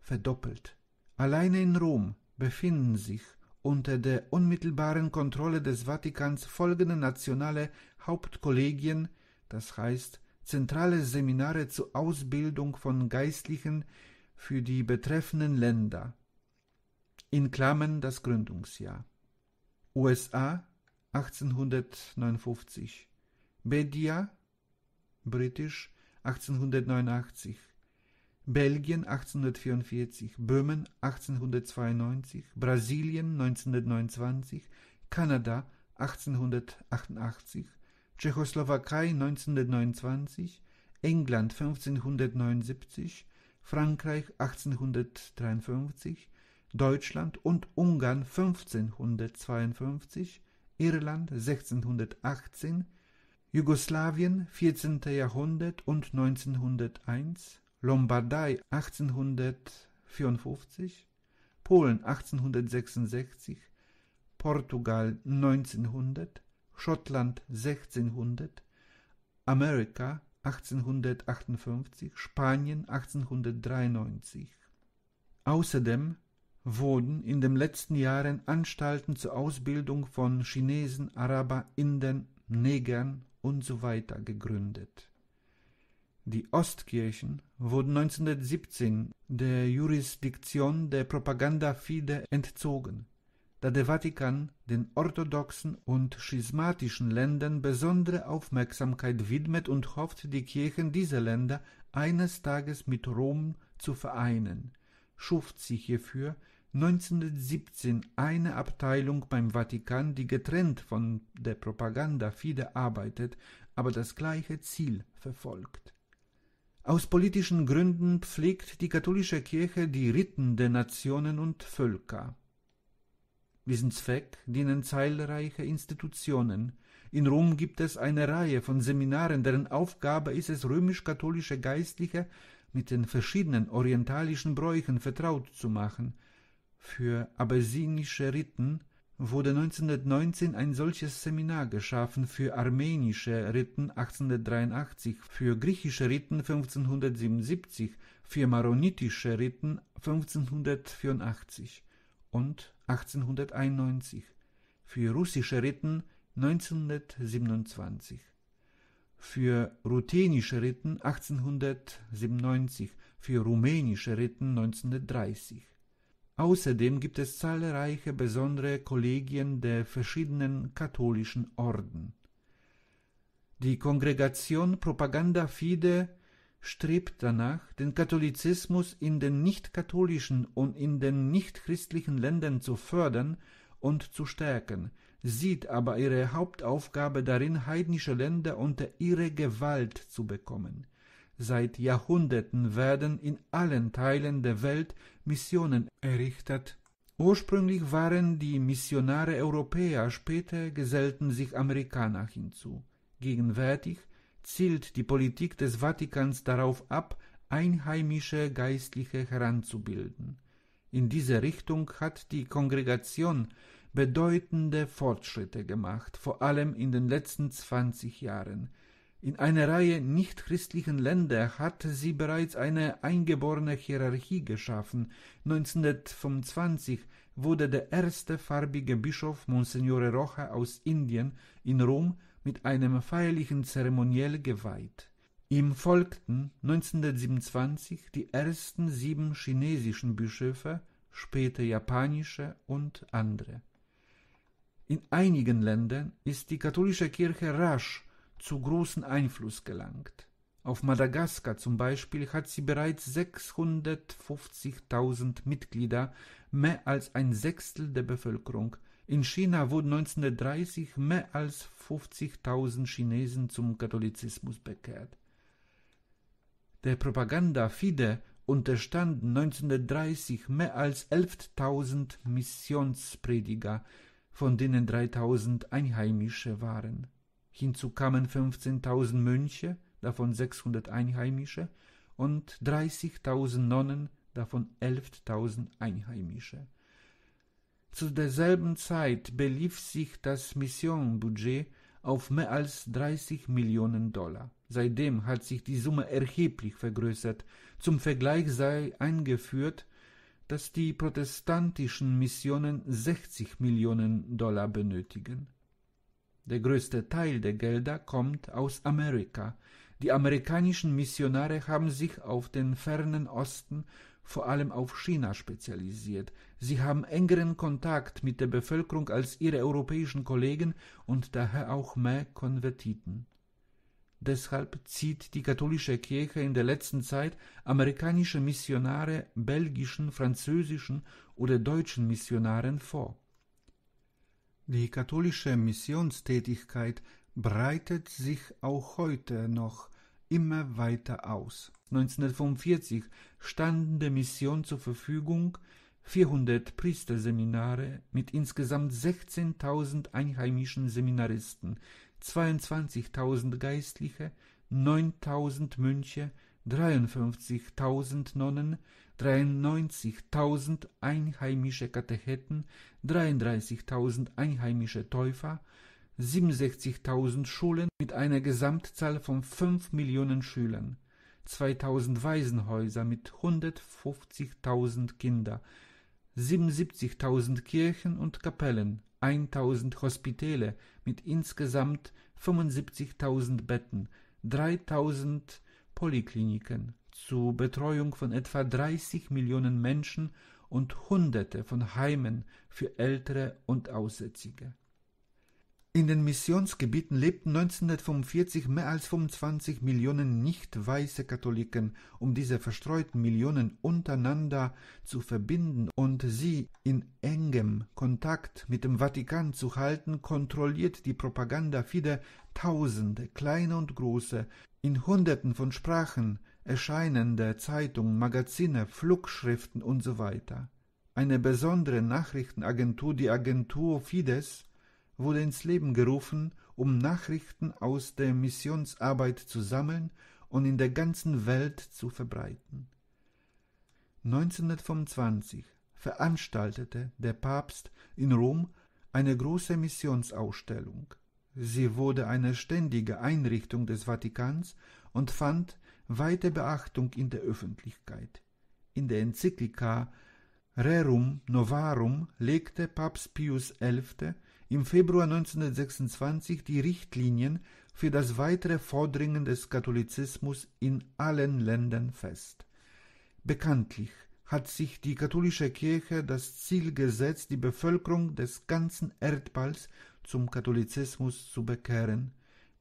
verdoppelt. Alleine in Rom befinden sich unter der unmittelbaren Kontrolle des Vatikans folgende nationale Hauptkollegien, das heißt zentrale Seminare zur Ausbildung von Geistlichen, für die betreffenden Länder in Klammern das Gründungsjahr. USA 1859, Bedia britisch 1889, Belgien 1844, Böhmen 1892, Brasilien 1929, Kanada 1888, Tschechoslowakei 1929, England 1579, Frankreich 1853, Deutschland und Ungarn 1552, Irland 1618, Jugoslawien 14. Jahrhundert und 1901, Lombardei 1854, Polen 1866, Portugal 1900, Schottland 1600, Amerika 1858, Spanien 1893. Außerdem wurden in den letzten Jahren Anstalten zur Ausbildung von Chinesen, Araber, Indern, Negern usw. So gegründet. Die Ostkirchen wurden 1917 der Jurisdiktion der Propaganda FIDE entzogen da der Vatikan den orthodoxen und schismatischen Ländern besondere Aufmerksamkeit widmet und hofft, die Kirchen dieser Länder eines Tages mit Rom zu vereinen, schuf sich hierfür 1917 eine Abteilung beim Vatikan, die getrennt von der Propaganda FIDE arbeitet, aber das gleiche Ziel verfolgt. Aus politischen Gründen pflegt die katholische Kirche die Riten der Nationen und Völker. Diesen Zweck dienen zahlreiche Institutionen. In Rom gibt es eine Reihe von Seminaren, deren Aufgabe ist es, römisch-katholische Geistliche mit den verschiedenen orientalischen Bräuchen vertraut zu machen. Für abessinische Riten wurde 1919 ein solches Seminar geschaffen, für armenische Riten 1883, für griechische Riten 1577, für maronitische Riten 1584 und 1891, für russische Ritten 1927, für ruthenische Ritten 1897, für rumänische Ritten 1930. Außerdem gibt es zahlreiche besondere Kollegien der verschiedenen katholischen Orden. Die Kongregation Propaganda Fide strebt danach, den Katholizismus in den nichtkatholischen und in den nichtchristlichen Ländern zu fördern und zu stärken, sieht aber ihre Hauptaufgabe darin, heidnische Länder unter ihre Gewalt zu bekommen. Seit Jahrhunderten werden in allen Teilen der Welt Missionen errichtet. Ursprünglich waren die Missionare Europäer, später gesellten sich Amerikaner hinzu. Gegenwärtig zielt die Politik des Vatikans darauf ab, einheimische Geistliche heranzubilden. In diese Richtung hat die Kongregation bedeutende Fortschritte gemacht, vor allem in den letzten 20 Jahren. In einer Reihe nichtchristlichen Länder hat sie bereits eine eingeborene Hierarchie geschaffen. 1925 wurde der erste farbige Bischof Monsignore Rocha aus Indien in Rom mit einem feierlichen Zeremoniell geweiht. Ihm folgten 1927 die ersten sieben chinesischen Bischöfe, später japanische und andere. In einigen Ländern ist die katholische Kirche rasch zu großen Einfluss gelangt. Auf Madagaskar zum Beispiel hat sie bereits 650.000 Mitglieder, mehr als ein Sechstel der Bevölkerung, in China wurden 1930 mehr als 50.000 Chinesen zum Katholizismus bekehrt. Der Propaganda FIDE unterstanden 1930 mehr als 11.000 Missionsprediger, von denen 3.000 Einheimische waren. Hinzu kamen 15.000 Mönche, davon 600 Einheimische, und 30.000 Nonnen, davon 11.000 Einheimische. Zu derselben Zeit belief sich das Missionbudget auf mehr als 30 Millionen Dollar. Seitdem hat sich die Summe erheblich vergrößert. Zum Vergleich sei eingeführt, dass die protestantischen Missionen 60 Millionen Dollar benötigen. Der größte Teil der Gelder kommt aus Amerika, die amerikanischen Missionare haben sich auf den Fernen Osten, vor allem auf China, spezialisiert. Sie haben engeren Kontakt mit der Bevölkerung als ihre europäischen Kollegen und daher auch mehr Konvertiten. Deshalb zieht die katholische Kirche in der letzten Zeit amerikanische Missionare belgischen, französischen oder deutschen Missionaren vor. Die katholische Missionstätigkeit breitet sich auch heute noch immer weiter aus. 1945 standen der Mission zur Verfügung 400 Priesterseminare mit insgesamt 16.000 einheimischen Seminaristen, 22.000 Geistliche, 9.000 Mönche, 53.000 Nonnen, 93.000 einheimische Katecheten, 33.000 einheimische Täufer, 67.000 Schulen mit einer Gesamtzahl von 5 Millionen Schülern, 2.000 Waisenhäuser mit 150.000 Kindern, 77.000 Kirchen und Kapellen, 1.000 Hospitäle mit insgesamt 75.000 Betten, 3.000 Polykliniken zur Betreuung von etwa 30 Millionen Menschen und Hunderte von Heimen für Ältere und Aussätzige. In den Missionsgebieten lebten 1945 mehr als 25 Millionen nicht weiße Katholiken, um diese verstreuten Millionen untereinander zu verbinden und sie in engem Kontakt mit dem Vatikan zu halten, kontrolliert die Propaganda viele Tausende kleine und große, in Hunderten von Sprachen erscheinende Zeitungen, Magazine, Flugschriften usw. Eine besondere Nachrichtenagentur, die Agentur Fides wurde ins Leben gerufen, um Nachrichten aus der Missionsarbeit zu sammeln und in der ganzen Welt zu verbreiten. 1925 veranstaltete der Papst in Rom eine große Missionsausstellung. Sie wurde eine ständige Einrichtung des Vatikans und fand weite Beachtung in der Öffentlichkeit. In der Enzyklika Rerum Novarum legte Papst Pius XI im Februar 1926 die Richtlinien für das weitere Vordringen des Katholizismus in allen Ländern fest. Bekanntlich hat sich die katholische Kirche das Ziel gesetzt, die Bevölkerung des ganzen Erdballs zum Katholizismus zu bekehren.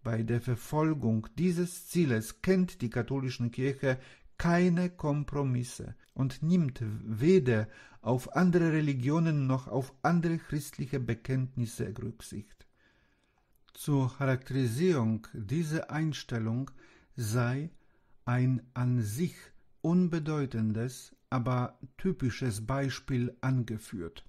Bei der Verfolgung dieses Zieles kennt die katholische Kirche keine Kompromisse und nimmt weder auf andere Religionen noch auf andere christliche Bekenntnisse Rücksicht. Zur Charakterisierung dieser Einstellung sei ein an sich unbedeutendes, aber typisches Beispiel angeführt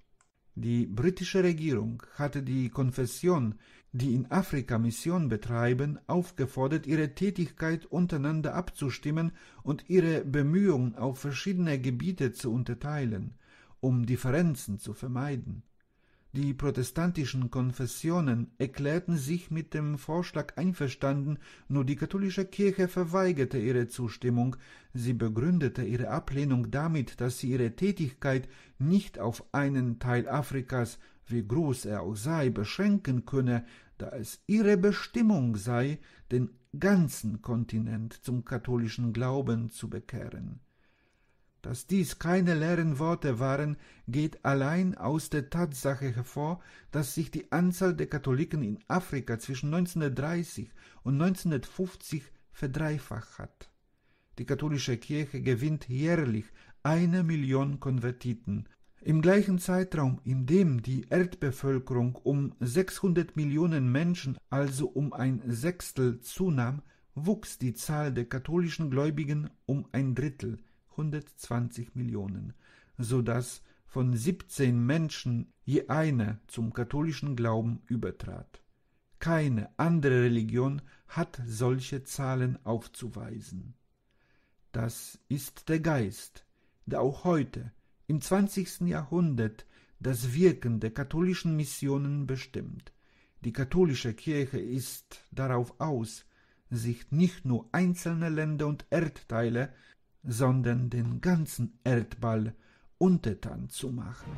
die britische Regierung hatte die Konfessionen, die in Afrika Mission betreiben, aufgefordert, ihre Tätigkeit untereinander abzustimmen und ihre Bemühungen auf verschiedene Gebiete zu unterteilen, um Differenzen zu vermeiden die protestantischen Konfessionen erklärten sich mit dem Vorschlag einverstanden, nur die katholische Kirche verweigerte ihre Zustimmung. Sie begründete ihre Ablehnung damit, dass sie ihre Tätigkeit nicht auf einen Teil Afrikas, wie groß er auch sei, beschränken könne, da es ihre Bestimmung sei, den ganzen Kontinent zum katholischen Glauben zu bekehren dass dies keine leeren Worte waren, geht allein aus der Tatsache hervor, dass sich die Anzahl der Katholiken in Afrika zwischen 1930 und 1950 verdreifacht hat. Die katholische Kirche gewinnt jährlich eine Million Konvertiten. Im gleichen Zeitraum, in dem die Erdbevölkerung um 600 Millionen Menschen, also um ein Sechstel zunahm, wuchs die Zahl der katholischen Gläubigen um ein Drittel 120 Millionen, so dass von 17 Menschen je einer zum katholischen Glauben übertrat. Keine andere Religion hat solche Zahlen aufzuweisen. Das ist der Geist, der auch heute im zwanzigsten Jahrhundert das Wirken der katholischen Missionen bestimmt. Die katholische Kirche ist darauf aus, sich nicht nur einzelne Länder und Erdteile, sondern den ganzen Erdball untertan zu machen.